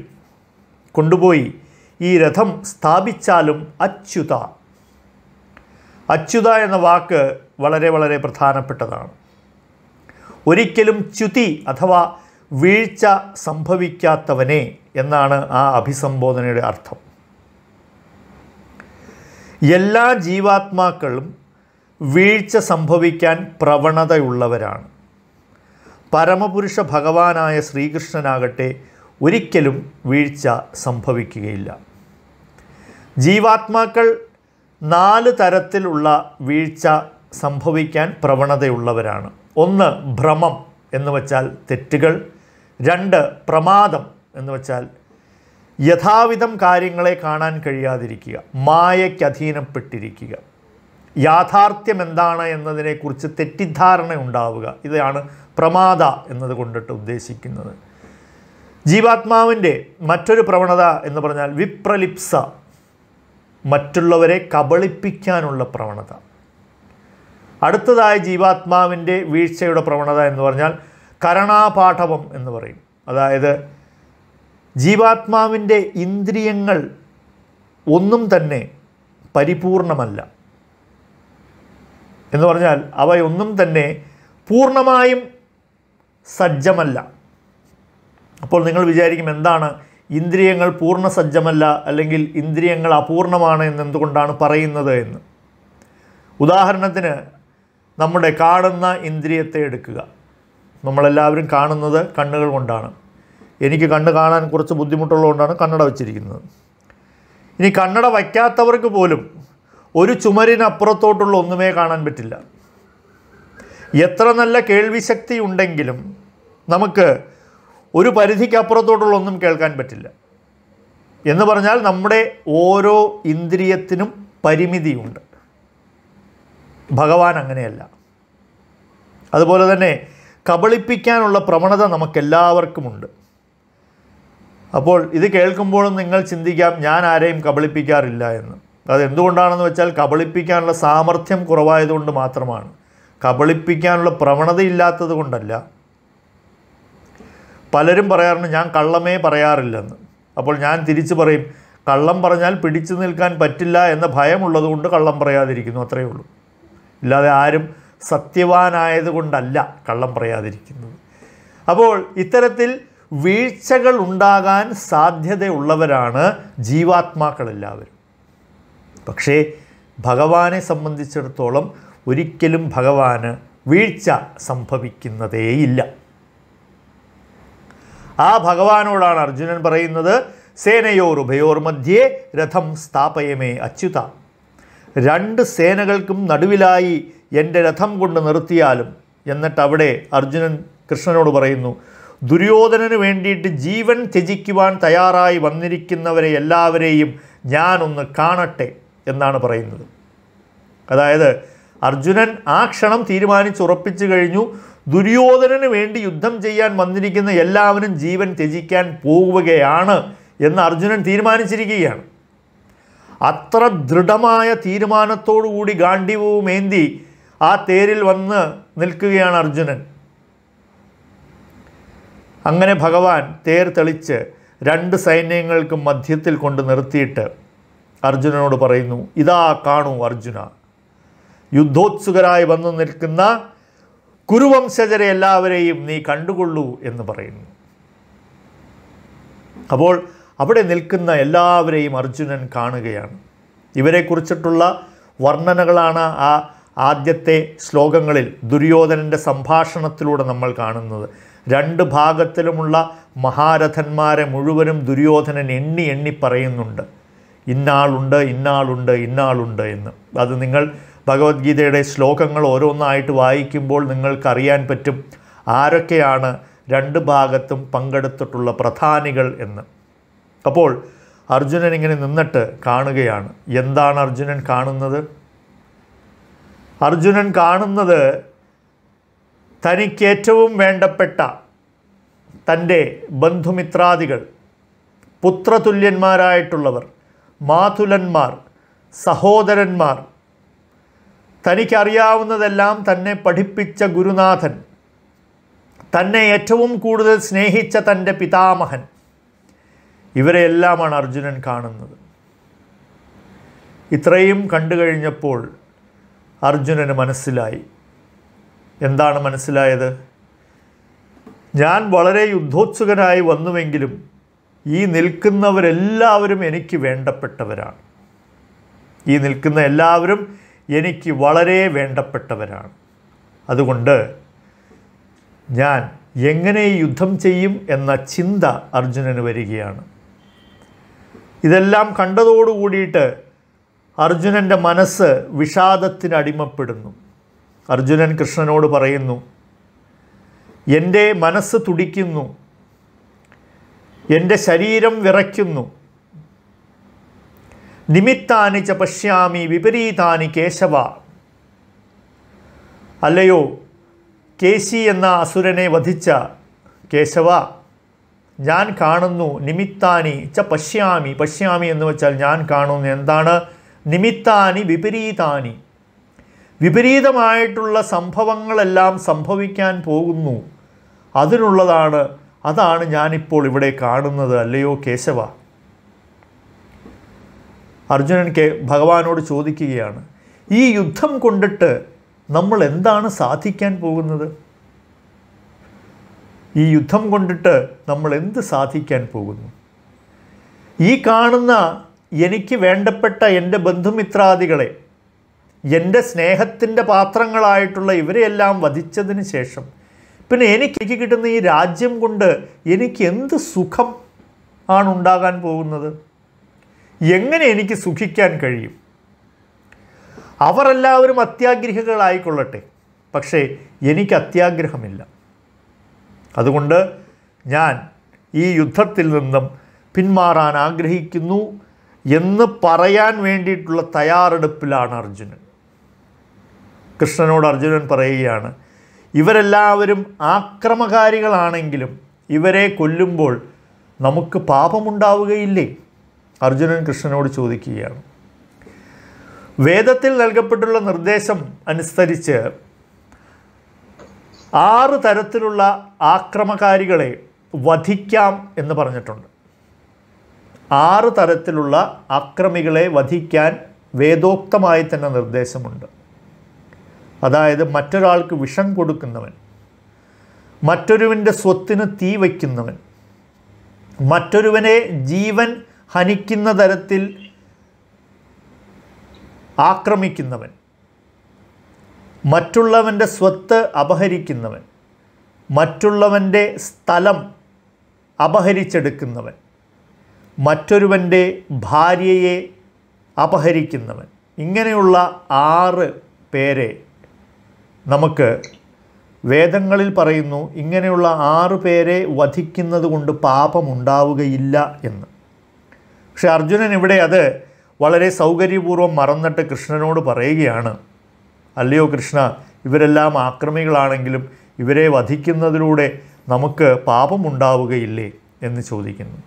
കൊണ്ടുപോയി ഈ രഥം സ്ഥാപിച്ചാലും അച്യുത അച്യുത എന്ന വാക്ക് വളരെ വളരെ പ്രധാനപ്പെട്ടതാണ് ഒരിക്കലും ച്യുതി അഥവാ വീഴ്ച സംഭവിക്കാത്തവനെ എന്നാണ് ആ അഭിസംബോധനയുടെ അർത്ഥം എല്ലാ ജീവാത്മാക്കളും വീഴ്ച സംഭവിക്കാൻ പ്രവണതയുള്ളവരാണ് പരമപുരുഷ ഭഗവാനായ ശ്രീകൃഷ്ണനാകട്ടെ ഒരിക്കലും വീഴ്ച സംഭവിക്കുകയില്ല ജീവാത്മാക്കൾ നാല് തരത്തിലുള്ള വീഴ്ച സംഭവിക്കാൻ പ്രവണതയുള്ളവരാണ് ഒന്ന് ഭ്രമം എന്ന് വച്ചാൽ തെറ്റുകൾ രണ്ട് പ്രമാദം എന്ന് വെച്ചാൽ യഥാവിധം കാര്യങ്ങളെ കാണാൻ കഴിയാതിരിക്കുക മായയ്ക്ക് യാഥാർത്ഥ്യം എന്താണ് എന്നതിനെക്കുറിച്ച് തെറ്റിദ്ധാരണ ഉണ്ടാവുക ഇതാണ് പ്രമാദ എന്നത് കൊണ്ടിട്ട് ഉദ്ദേശിക്കുന്നത് ജീവാത്മാവിൻ്റെ മറ്റൊരു പ്രവണത എന്ന് പറഞ്ഞാൽ വിപ്രലിപ്സ മറ്റുള്ളവരെ കബളിപ്പിക്കാനുള്ള പ്രവണത അടുത്തതായി ജീവാത്മാവിൻ്റെ വീഴ്ചയുടെ പ്രവണത എന്ന് പറഞ്ഞാൽ കരണാപാഠവം എന്ന് പറയും അതായത് ജീവാത്മാവിൻ്റെ ഇന്ദ്രിയങ്ങൾ ഒന്നും തന്നെ പരിപൂർണമല്ല എന്ന് പറഞ്ഞാൽ അവയൊന്നും തന്നെ പൂർണ്ണമായും സജ്ജമല്ല അപ്പോൾ നിങ്ങൾ വിചാരിക്കും എന്താണ് ഇന്ദ്രിയങ്ങൾ പൂർണ്ണ സജ്ജമല്ല അല്ലെങ്കിൽ ഇന്ദ്രിയങ്ങൾ അപൂർണമാണ് എന്തുകൊണ്ടാണ് പറയുന്നത് എന്ന് ഉദാഹരണത്തിന് നമ്മുടെ കാണുന്ന ഇന്ദ്രിയത്തെ എടുക്കുക നമ്മളെല്ലാവരും കാണുന്നത് കണ്ണുകൾ കൊണ്ടാണ് എനിക്ക് കണ്ണ് കാണാൻ കുറച്ച് ബുദ്ധിമുട്ടുള്ളതുകൊണ്ടാണ് കണ്ണട വെച്ചിരിക്കുന്നത് ഇനി കണ്ണട വയ്ക്കാത്തവർക്ക് പോലും ഒരു ചുമരിനപ്പുറത്തോട്ടുള്ള ഒന്നുമേ കാണാൻ പറ്റില്ല എത്ര നല്ല കേൾവിശക്തി ഉണ്ടെങ്കിലും നമുക്ക് ഒരു പരിധിക്കപ്പുറത്തോട്ടുള്ള ഒന്നും കേൾക്കാൻ പറ്റില്ല എന്ന് പറഞ്ഞാൽ നമ്മുടെ ഓരോ ഇന്ദ്രിയത്തിനും പരിമിതിയുണ്ട് ഭഗവാൻ അങ്ങനെയല്ല അതുപോലെ തന്നെ കബളിപ്പിക്കാനുള്ള പ്രവണത നമുക്കെല്ലാവർക്കുമുണ്ട് അപ്പോൾ ഇത് കേൾക്കുമ്പോഴും നിങ്ങൾ ചിന്തിക്കാം ഞാൻ ആരെയും കബളിപ്പിക്കാറില്ല എന്ന് അതെന്തുകൊണ്ടാണെന്ന് വെച്ചാൽ കബളിപ്പിക്കാനുള്ള സാമർഥ്യം കുറവായതുകൊണ്ട് മാത്രമാണ് കബളിപ്പിക്കാനുള്ള പ്രവണതയില്ലാത്തത് കൊണ്ടല്ല പലരും പറയാറുണ്ട് ഞാൻ കള്ളമേ പറയാറില്ലെന്ന് അപ്പോൾ ഞാൻ തിരിച്ചു പറയും കള്ളം പറഞ്ഞാൽ പിടിച്ചു നിൽക്കാൻ പറ്റില്ല എന്ന ഭയമുള്ളതുകൊണ്ട് കള്ളം പറയാതിരിക്കുന്നു അത്രയേ ഉള്ളൂ ഇല്ലാതെ ആരും സത്യവാനായതുകൊണ്ടല്ല കള്ളം പറയാതിരിക്കുന്നത് അപ്പോൾ ഇത്തരത്തിൽ വീഴ്ചകൾ ഉണ്ടാകാൻ സാധ്യതയുള്ളവരാണ് ജീവാത്മാക്കളെല്ലാവരും പക്ഷേ ഭഗവാനെ സംബന്ധിച്ചിടത്തോളം ഒരിക്കലും ഭഗവാന് വീഴ്ച സംഭവിക്കുന്നതേയില്ല ആ ഭഗവാനോടാണ് അർജുനൻ പറയുന്നത് സേനയോർ ഉഭയോർ മധ്യേ രഥം സ്ഥാപയമേ അച്യുത രണ്ട് സേനകൾക്കും നടുവിലായി എൻ്റെ രഥം കൊണ്ട് നിർത്തിയാലും എന്നിട്ട് അവിടെ അർജുനൻ കൃഷ്ണനോട് പറയുന്നു ദുര്യോധനന് വേണ്ടിയിട്ട് ജീവൻ ത്യജിക്കുവാൻ തയ്യാറായി വന്നിരിക്കുന്നവരെ എല്ലാവരെയും ഞാനൊന്ന് കാണട്ടെ എന്നാണ് പറയുന്നത് അതായത് അർജുനൻ ആ ക്ഷണം തീരുമാനിച്ചുറപ്പിച്ചു കഴിഞ്ഞു ദുര്യോധനന് വേണ്ടി യുദ്ധം ചെയ്യാൻ വന്നിരിക്കുന്ന എല്ലാവരും ജീവൻ ത്യജിക്കാൻ പോവുകയാണ് എന്ന് അർജുനൻ തീരുമാനിച്ചിരിക്കുകയാണ് അത്ര ദൃഢമായ തീരുമാനത്തോടുകൂടി ഗാന്ധിവവുമേന്തി ആ തേരിൽ വന്ന് നിൽക്കുകയാണ് അർജുനൻ അങ്ങനെ ഭഗവാൻ തേർ തെളിച്ച് രണ്ട് സൈന്യങ്ങൾക്ക് മധ്യത്തിൽ കൊണ്ട് നിർത്തിയിട്ട് അർജുനനോട് പറയുന്നു ഇതാ കാണൂ അർജുന യുദ്ധോത്സുകരായി വന്നു നിൽക്കുന്ന കുരുവംശജരെ എല്ലാവരെയും നീ കണ്ടുകൊള്ളൂ എന്ന് പറയുന്നു അപ്പോൾ അവിടെ നിൽക്കുന്ന എല്ലാവരെയും അർജുനൻ കാണുകയാണ് ഇവരെക്കുറിച്ചിട്ടുള്ള വർണ്ണനകളാണ് ആ ആദ്യത്തെ ശ്ലോകങ്ങളിൽ ദുര്യോധനൻ്റെ സംഭാഷണത്തിലൂടെ നമ്മൾ കാണുന്നത് രണ്ട് ഭാഗത്തിലുമുള്ള മഹാരഥന്മാരെ മുഴുവനും ദുര്യോധനൻ എണ്ണി എണ്ണി പറയുന്നുണ്ട് ഇന്നാളുണ്ട് ഇന്നാളുണ്ട് ഇന്നാളുണ്ട് എന്ന് അത് നിങ്ങൾ ഭഗവത്ഗീതയുടെ ശ്ലോകങ്ങൾ ഓരോന്നായിട്ട് വായിക്കുമ്പോൾ നിങ്ങൾക്കറിയാൻ പറ്റും ആരൊക്കെയാണ് രണ്ട് ഭാഗത്തും പങ്കെടുത്തിട്ടുള്ള പ്രധാനികൾ എന്ന് അപ്പോൾ അർജുനൻ ഇങ്ങനെ നിന്നിട്ട് കാണുകയാണ് എന്താണ് അർജുനൻ കാണുന്നത് അർജുനൻ കാണുന്നത് തനിക്ക് ഏറ്റവും വേണ്ടപ്പെട്ട തൻ്റെ ബന്ധുമിത്രാദികൾ പുത്രതുല്യന്മാരായിട്ടുള്ളവർ മാതുലന്മാർ സഹോദരന്മാർ തനിക്കറിയാവുന്നതെല്ലാം തന്നെ പഠിപ്പിച്ച ഗുരുനാഥൻ തന്നെ ഏറ്റവും കൂടുതൽ സ്നേഹിച്ച തൻ്റെ പിതാമഹൻ ഇവരെല്ലാമാണ് അർജുനൻ കാണുന്നത് ഇത്രയും കണ്ടു കഴിഞ്ഞപ്പോൾ അർജുനന് മനസ്സിലായി എന്താണ് മനസ്സിലായത് ഞാൻ വളരെ യുദ്ധോത്സുകനായി വന്നുവെങ്കിലും ഈ നിൽക്കുന്നവരെല്ലാവരും എനിക്ക് വേണ്ടപ്പെട്ടവരാണ് ഈ നിൽക്കുന്ന എല്ലാവരും എനിക്ക് വളരെ വേണ്ടപ്പെട്ടവരാണ് അതുകൊണ്ട് ഞാൻ എങ്ങനെ യുദ്ധം ചെയ്യും എന്ന ചിന്ത അർജുനന് വരികയാണ് ഇതെല്ലാം കണ്ടതോടു കൂടിയിട്ട് അർജുനൻ്റെ മനസ്സ് വിഷാദത്തിന് അടിമപ്പെടുന്നു അർജുനൻ കൃഷ്ണനോട് പറയുന്നു എൻ്റെ മനസ്സ് തുടിക്കുന്നു എൻ്റെ ശരീരം വിറയ്ക്കുന്നു നിമിത്താനി ച പശ്യാമി വിപരീതാനി കേശവ അല്ലയോ കേശി എന്ന അസുരനെ വധിച്ച കേശവ ഞാൻ കാണുന്നു നിമിത്താനി ച പശ്യാമി പശ്യാമി എന്ന് വെച്ചാൽ ഞാൻ കാണുന്നു എന്താണ് നിമിത്താനി വിപരീതാനി വിപരീതമായിട്ടുള്ള സംഭവങ്ങളെല്ലാം സംഭവിക്കാൻ പോകുന്നു അതിനുള്ളതാണ് അതാണ് ഞാനിപ്പോൾ ഇവിടെ കാണുന്നത് അല്ലയോ കേശവ അർജുനൻ കേ ഭഗവാനോട് ചോദിക്കുകയാണ് ഈ യുദ്ധം കൊണ്ടിട്ട് നമ്മൾ എന്താണ് സാധിക്കാൻ പോകുന്നത് ഈ യുദ്ധം കൊണ്ടിട്ട് നമ്മൾ എന്ത് സാധിക്കാൻ പോകുന്നു ഈ കാണുന്ന എനിക്ക് വേണ്ടപ്പെട്ട എൻ്റെ ബന്ധുമിത്രാദികളെ എൻ്റെ സ്നേഹത്തിൻ്റെ പാത്രങ്ങളായിട്ടുള്ള ഇവരെയെല്ലാം വധിച്ചതിന് ശേഷം പിന്നെ എനിക്ക് കിട്ടുന്ന ഈ രാജ്യം കൊണ്ട് എനിക്ക് എന്ത് സുഖം ആണുണ്ടാകാൻ പോകുന്നത് എങ്ങനെ എനിക്ക് സുഖിക്കാൻ കഴിയും അവർ എല്ലാവരും അത്യാഗ്രഹികളായിക്കൊള്ളട്ടെ പക്ഷേ എനിക്ക് അത്യാഗ്രഹമില്ല അതുകൊണ്ട് ഞാൻ ഈ യുദ്ധത്തിൽ നിന്നും പിന്മാറാൻ ആഗ്രഹിക്കുന്നു എന്ന് പറയാൻ വേണ്ടിയിട്ടുള്ള തയ്യാറെടുപ്പിലാണ് അർജുനൻ കൃഷ്ണനോട് അർജുനൻ പറയുകയാണ് ഇവരെല്ലാവരും ആക്രമകാരികളാണെങ്കിലും ഇവരെ കൊല്ലുമ്പോൾ നമുക്ക് പാപമുണ്ടാവുകയില്ലേ അർജുനൻ കൃഷ്ണനോട് ചോദിക്കുകയാണ് വേദത്തിൽ നൽകപ്പെട്ടുള്ള നിർദ്ദേശം അനുസരിച്ച് ആറ് തരത്തിലുള്ള ആക്രമകാരികളെ വധിക്കാം എന്ന് പറഞ്ഞിട്ടുണ്ട് ആറ് തരത്തിലുള്ള അക്രമികളെ വധിക്കാൻ വേദോക്തമായി തന്നെ നിർദ്ദേശമുണ്ട് അതായത് മറ്റൊരാൾക്ക് വിഷം കൊടുക്കുന്നവൻ മറ്റൊരുവൻ്റെ സ്വത്തിന് തീ വയ്ക്കുന്നവൻ മറ്റൊരുവനെ ജീവൻ ഹനിക്കുന്ന തരത്തിൽ ആക്രമിക്കുന്നവൻ മറ്റുള്ളവൻ്റെ സ്വത്ത് അപഹരിക്കുന്നവൻ മറ്റുള്ളവൻ്റെ സ്ഥലം അപഹരിച്ചെടുക്കുന്നവൻ മറ്റൊരുവൻ്റെ ഭാര്യയെ അപഹരിക്കുന്നവൻ ഇങ്ങനെയുള്ള ആറ് പേരെ നമുക്ക് വേദങ്ങളിൽ പറയുന്നു ഇങ്ങനെയുള്ള ആറ് പേരെ വധിക്കുന്നത് കൊണ്ട് പാപമുണ്ടാവുകയില്ല എന്ന് പക്ഷെ അർജുനൻ ഇവിടെ അത് വളരെ സൗകര്യപൂർവ്വം മറന്നിട്ട് കൃഷ്ണനോട് പറയുകയാണ് അല്ലയോ കൃഷ്ണ ഇവരെല്ലാം ആക്രമികളാണെങ്കിലും ഇവരെ വധിക്കുന്നതിലൂടെ നമുക്ക് പാപമുണ്ടാവുകയില്ലേ എന്ന് ചോദിക്കുന്നു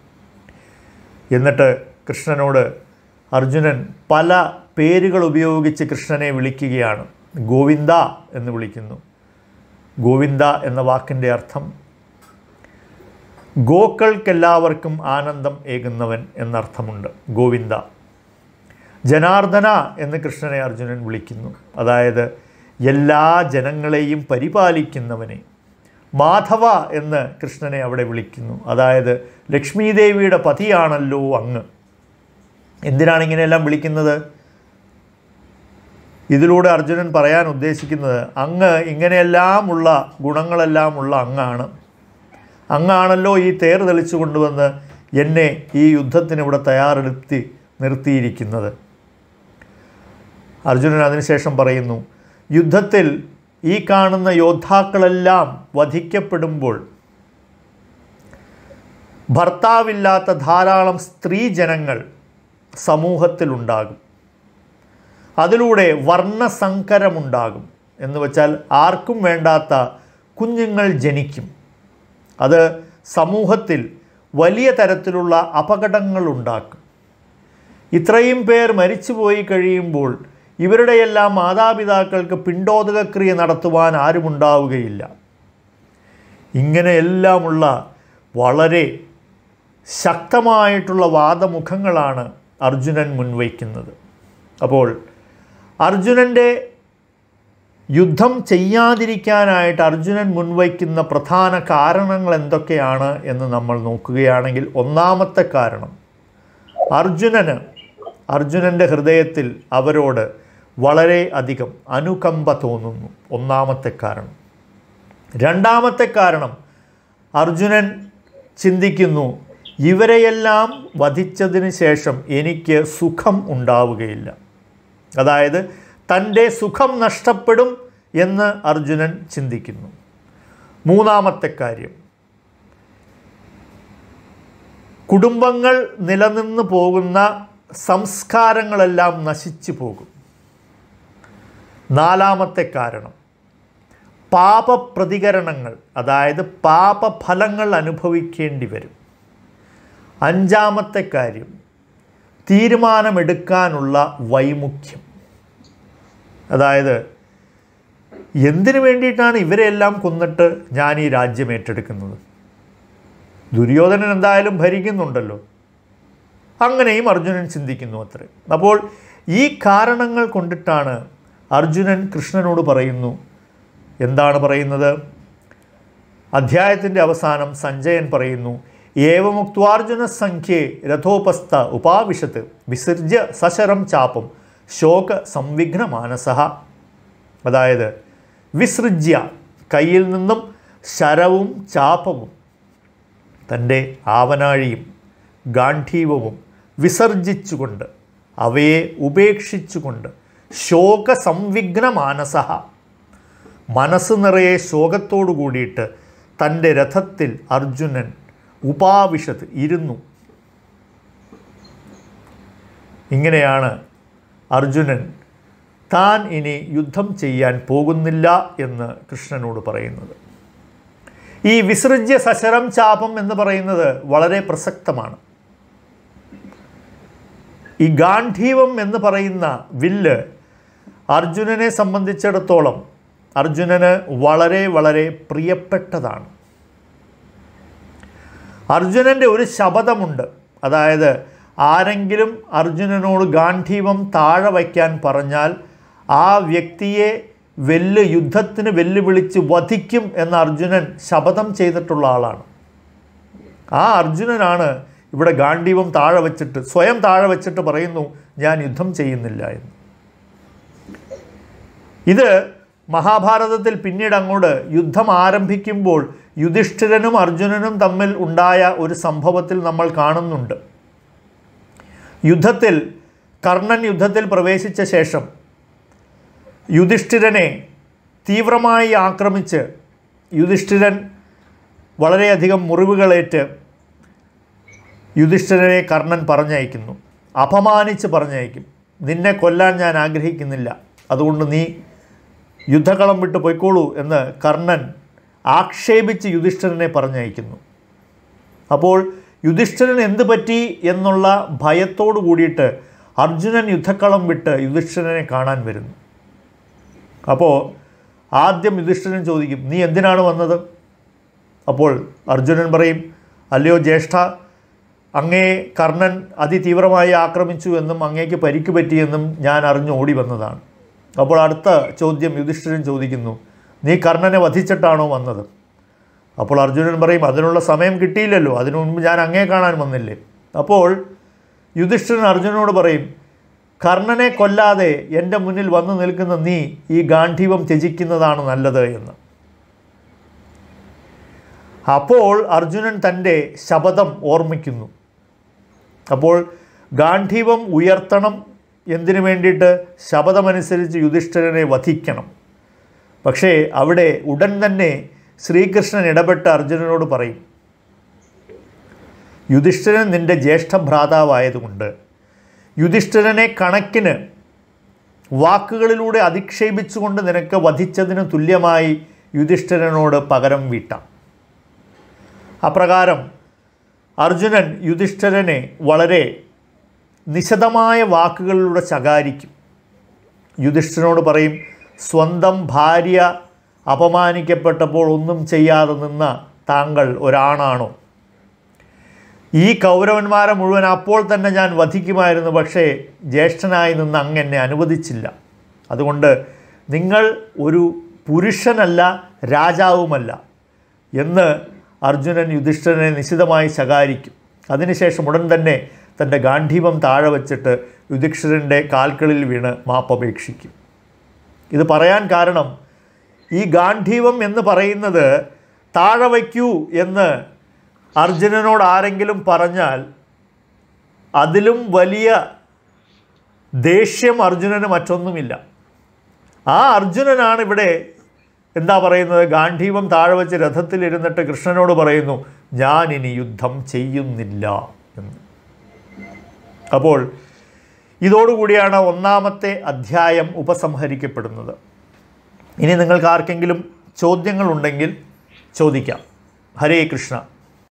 എന്നിട്ട് കൃഷ്ണനോട് അർജുനൻ പല പേരുകൾ ഉപയോഗിച്ച് കൃഷ്ണനെ വിളിക്കുകയാണ് ഗോവിന്ദ എന്ന് വിളിക്കുന്നു ഗോവിന്ദ എന്ന വാക്കിൻ്റെ അർത്ഥം ഗോക്കൾക്കെല്ലാവർക്കും ആനന്ദം ഏകുന്നവൻ എന്നർത്ഥമുണ്ട് ഗോവിന്ദ ജനാർദ്ദന എന്ന് കൃഷ്ണനെ അർജുനൻ വിളിക്കുന്നു അതായത് എല്ലാ ജനങ്ങളെയും പരിപാലിക്കുന്നവനെ മാധവ എന്ന് കൃഷ്ണനെ അവിടെ വിളിക്കുന്നു അതായത് ലക്ഷ്മീദേവിയുടെ പതിയാണല്ലോ അങ്ങ് എന്തിനാണ് ഇങ്ങനെയെല്ലാം വിളിക്കുന്നത് ഇതിലൂടെ അർജുനൻ പറയാൻ ഉദ്ദേശിക്കുന്നത് അങ്ങ് ഇങ്ങനെയെല്ലാം ഉള്ള ഗുണങ്ങളെല്ലാം ഉള്ള അങ്ങാണ് അങ്ങാണല്ലോ ഈ തേർ തെളിച്ചു കൊണ്ടുവന്ന് എന്നെ ഈ യുദ്ധത്തിന് ഇവിടെ തയ്യാറെടുത്തി നിർത്തിയിരിക്കുന്നത് അർജുനൻ അതിനുശേഷം പറയുന്നു യുദ്ധത്തിൽ ഈ കാണുന്ന യോദ്ധാക്കളെല്ലാം വധിക്കപ്പെടുമ്പോൾ ഭർത്താവില്ലാത്ത ധാരാളം സ്ത്രീ ജനങ്ങൾ സമൂഹത്തിലുണ്ടാകും അതിലൂടെ വർണ്ണസങ്കരമുണ്ടാകും എന്ന് വെച്ചാൽ ആർക്കും വേണ്ടാത്ത കുഞ്ഞുങ്ങൾ ജനിക്കും അത് സമൂഹത്തിൽ വലിയ തരത്തിലുള്ള അപകടങ്ങൾ ഉണ്ടാക്കും ഇത്രയും പേർ മരിച്ചുപോയി കഴിയുമ്പോൾ ഇവരുടെയെല്ലാം മാതാപിതാക്കൾക്ക് പിണ്ടോദകക്രിയ നടത്തുവാൻ ആരുമുണ്ടാവുകയില്ല ഇങ്ങനെയെല്ലാമുള്ള വളരെ ശക്തമായിട്ടുള്ള വാദമുഖങ്ങളാണ് അർജുനൻ മുൻവയ്ക്കുന്നത് അപ്പോൾ അർജുനൻ്റെ യുദ്ധം ചെയ്യാതിരിക്കാനായിട്ട് അർജുനൻ മുൻവയ്ക്കുന്ന പ്രധാന കാരണങ്ങൾ എന്തൊക്കെയാണ് എന്ന് നമ്മൾ നോക്കുകയാണെങ്കിൽ ഒന്നാമത്തെ കാരണം അർജുനന് അർജുനൻ്റെ ഹൃദയത്തിൽ അവരോട് വളരെ അധികം അനുകമ്പ തോന്നുന്നു ഒന്നാമത്തെ കാരണം രണ്ടാമത്തെ കാരണം അർജുനൻ ചിന്തിക്കുന്നു ഇവരെയെല്ലാം വധിച്ചതിന് ശേഷം എനിക്ക് സുഖം ഉണ്ടാവുകയില്ല അതായത് തൻ്റെ സുഖം നഷ്ടപ്പെടും എന്ന് അർജുനൻ ചിന്തിക്കുന്നു മൂന്നാമത്തെ കാര്യം കുടുംബങ്ങൾ നിലനിന്ന് പോകുന്ന സംസ്കാരങ്ങളെല്ലാം നശിച്ചു പോകും നാലാമത്തെ കാരണം പാപപ്രതികരണങ്ങൾ അതായത് പാപഫലങ്ങൾ അനുഭവിക്കേണ്ടി വരും അഞ്ചാമത്തെ കാര്യം തീരുമാനമെടുക്കാനുള്ള വൈമുഖ്യം അതായത് എന്തിനു വേണ്ടിയിട്ടാണ് ഇവരെല്ലാം കൊന്നിട്ട് ഞാൻ ഈ രാജ്യം ഏറ്റെടുക്കുന്നത് ദുര്യോധനൻ എന്തായാലും ഭരിക്കുന്നുണ്ടല്ലോ അങ്ങനെയും അർജുനൻ ചിന്തിക്കുന്നു അത്രേ അപ്പോൾ ഈ കാരണങ്ങൾ കൊണ്ടിട്ടാണ് അർജുനൻ കൃഷ്ണനോട് പറയുന്നു എന്താണ് പറയുന്നത് അധ്യായത്തിൻ്റെ അവസാനം സഞ്ജയൻ പറയുന്നു ഏവമുക്വാർജുന സംഖ്യേ രഥോപസ്ഥ ഉപാവിശത്ത് വിസർജ്യ സശരം ചാപം ശോക സംവിഘ്ന മാനസഹ അതായത് വിസൃജ്യ കയ്യിൽ നിന്നും ശരവും ചാപവും തൻ്റെ ആവനാഴിയും ഗാന്ഠീവവും വിസർജിച്ചുകൊണ്ട് അവയെ ഉപേക്ഷിച്ചുകൊണ്ട് ശോക സംവിഘ്ന മാനസ മനസ്സ് നിറയെ ശോകത്തോടു കൂടിയിട്ട് തൻ്റെ രഥത്തിൽ അർജുനൻ ഉപാവിഷത്ത് ഇരുന്നു ഇങ്ങനെയാണ് അർജുനൻ താൻ ഇനി യുദ്ധം ചെയ്യാൻ പോകുന്നില്ല എന്ന് കൃഷ്ണനോട് പറയുന്നത് ഈ വിസൃജ്യ സശരം ചാപം എന്ന് പറയുന്നത് വളരെ പ്രസക്തമാണ് ഈ ഗാന്ധീവം എന്ന് പറയുന്ന വില്ല് അർജുനനെ സംബന്ധിച്ചിടത്തോളം അർജുനന് വളരെ വളരെ പ്രിയപ്പെട്ടതാണ് അർജുനൻ്റെ ഒരു ശപഥമുണ്ട് അതായത് ആരെങ്കിലും അർജുനനോട് ഗാന്ധീവം താഴെ വയ്ക്കാൻ പറഞ്ഞാൽ ആ വ്യക്തിയെ വെല്ല് യുദ്ധത്തിന് വെല്ലുവിളിച്ച് വധിക്കും എന്ന അർജുനൻ ശപഥം ചെയ്തിട്ടുള്ള ആളാണ് ആ അർജുനനാണ് ഇവിടെ ഗാന്ധീവം താഴെ വച്ചിട്ട് സ്വയം താഴെ വച്ചിട്ട് പറയുന്നു ഞാൻ യുദ്ധം ചെയ്യുന്നില്ല എന്ന് ഇത് മഹാഭാരതത്തിൽ പിന്നീട് അങ്ങോട്ട് യുദ്ധം ആരംഭിക്കുമ്പോൾ യുധിഷ്ഠിരനും അർജുനനും തമ്മിൽ ഉണ്ടായ ഒരു സംഭവത്തിൽ നമ്മൾ കാണുന്നുണ്ട് യുദ്ധത്തിൽ കർണൻ യുദ്ധത്തിൽ പ്രവേശിച്ച ശേഷം യുധിഷ്ഠിരനെ തീവ്രമായി ആക്രമിച്ച് യുധിഷ്ഠിരൻ വളരെയധികം മുറിവുകളേറ്റ് യുധിഷ്ഠിരനെ കർണൻ പറഞ്ഞയക്കുന്നു അപമാനിച്ച് പറഞ്ഞയക്കും നിന്നെ കൊല്ലാൻ ഞാൻ ആഗ്രഹിക്കുന്നില്ല അതുകൊണ്ട് നീ യുദ്ധകളം വിട്ട് പൊയ്ക്കോളൂ എന്ന് കർണൻ ആക്ഷേപിച്ച് യുധിഷ്ഠിരനെ പറഞ്ഞയക്കുന്നു അപ്പോൾ യുധിഷ്ഠിരൻ എന്ത് പറ്റി എന്നുള്ള ഭയത്തോടു കൂടിയിട്ട് അർജുനൻ യുദ്ധക്കളം വിട്ട് യുധിഷ്ഠിരനെ കാണാൻ വരുന്നു അപ്പോൾ ആദ്യം യുധിഷ്ഠിരൻ ചോദിക്കും നീ എന്തിനാണ് വന്നത് അപ്പോൾ അർജുനൻ പറയും അല്ലയോ ജ്യേഷ്ഠ അങ്ങേ കർണൻ അതിതീവ്രമായി ആക്രമിച്ചു എന്നും അങ്ങേക്ക് പരിക്ക് പറ്റിയെന്നും ഞാൻ അറിഞ്ഞ് ഓടി വന്നതാണ് അപ്പോൾ അടുത്ത ചോദ്യം യുധിഷ്ഠിരൻ ചോദിക്കുന്നു നീ കർണനെ വധിച്ചിട്ടാണോ വന്നത് അപ്പോൾ അർജുനൻ പറയും അതിനുള്ള സമയം കിട്ടിയില്ലല്ലോ അതിനു മുൻപ് ഞാൻ അങ്ങേ കാണാൻ വന്നില്ലേ അപ്പോൾ യുധിഷ്ഠിരൻ അർജുനനോട് പറയും കർണനെ കൊല്ലാതെ എൻ്റെ മുന്നിൽ വന്നു നിൽക്കുന്ന നീ ഈ ഗാന്ധീവം ത്യജിക്കുന്നതാണ് നല്ലത് എന്ന് അപ്പോൾ അർജുനൻ തൻ്റെ ശപഥം ഓർമ്മിക്കുന്നു അപ്പോൾ ഗാന്ധീവം ഉയർത്തണം എന്തിനു വേണ്ടിയിട്ട് ശപഥമനുസരിച്ച് യുധിഷ്ഠിരനെ വധിക്കണം പക്ഷേ അവിടെ ഉടൻ തന്നെ ശ്രീകൃഷ്ണൻ ഇടപെട്ട് അർജുനനോട് പറയും യുധിഷ്ഠിരൻ നിൻ്റെ ജ്യേഷ്ഠ ഭ്രാതാവായതുകൊണ്ട് യുധിഷ്ഠിരനെ കണക്കിന് വാക്കുകളിലൂടെ അധിക്ഷേപിച്ചുകൊണ്ട് നിനക്ക് വധിച്ചതിന് തുല്യമായി യുധിഷ്ഠിരനോട് പകരം വീട്ടാം അപ്രകാരം അർജുനൻ യുധിഷ്ഠിരനെ വളരെ നിശദമായ വാക്കുകളിലൂടെ ശകാരിക്കും യുധിഷ്ഠനോട് പറയും സ്വന്തം ഭാര്യ അപമാനിക്കപ്പെട്ടപ്പോൾ ഒന്നും ചെയ്യാതെ നിന്ന താങ്കൾ ഒരാണാണോ ഈ കൗരവന്മാരെ മുഴുവൻ അപ്പോൾ തന്നെ ഞാൻ വധിക്കുമായിരുന്നു പക്ഷേ ജ്യേഷ്ഠനായി നിന്ന് അങ്ങെന്നെ അനുവദിച്ചില്ല അതുകൊണ്ട് നിങ്ങൾ ഒരു പുരുഷനല്ല രാജാവുമല്ല എന്ന് അർജുനൻ യുധിഷ്ഠിരനെ നിശിതമായി ശകാരിക്കും അതിനുശേഷം ഉടൻ തന്നെ തൻ്റെ ഗാന്ധീപം താഴെ വച്ചിട്ട് യുധിഷ്ഠിരൻ്റെ കാൽക്കളിൽ വീണ് മാപ്പപേക്ഷിക്കും ഇത് പറയാൻ കാരണം ഈ ഗാന്ധീപം എന്ന് പറയുന്നത് താഴെ വയ്ക്കൂ എന്ന് അർജുനനോട് ആരെങ്കിലും പറഞ്ഞാൽ അതിലും വലിയ ദേഷ്യം അർജുനന് മറ്റൊന്നുമില്ല ആ അർജുനനാണ് ഇവിടെ എന്താ പറയുന്നത് ഗാന്ധീപം താഴെ വെച്ച് രഥത്തിലിരുന്നിട്ട് കൃഷ്ണനോട് പറയുന്നു ഞാനിനി യുദ്ധം ചെയ്യുന്നില്ല എന്ന് അപ്പോൾ ഇതോടുകൂടിയാണ് ഒന്നാമത്തെ അധ്യായം ഉപസംഹരിക്കപ്പെടുന്നത് ഇനി നിങ്ങൾക്ക് ആർക്കെങ്കിലും ചോദ്യങ്ങളുണ്ടെങ്കിൽ ചോദിക്കാം ഹരേ കൃഷ്ണ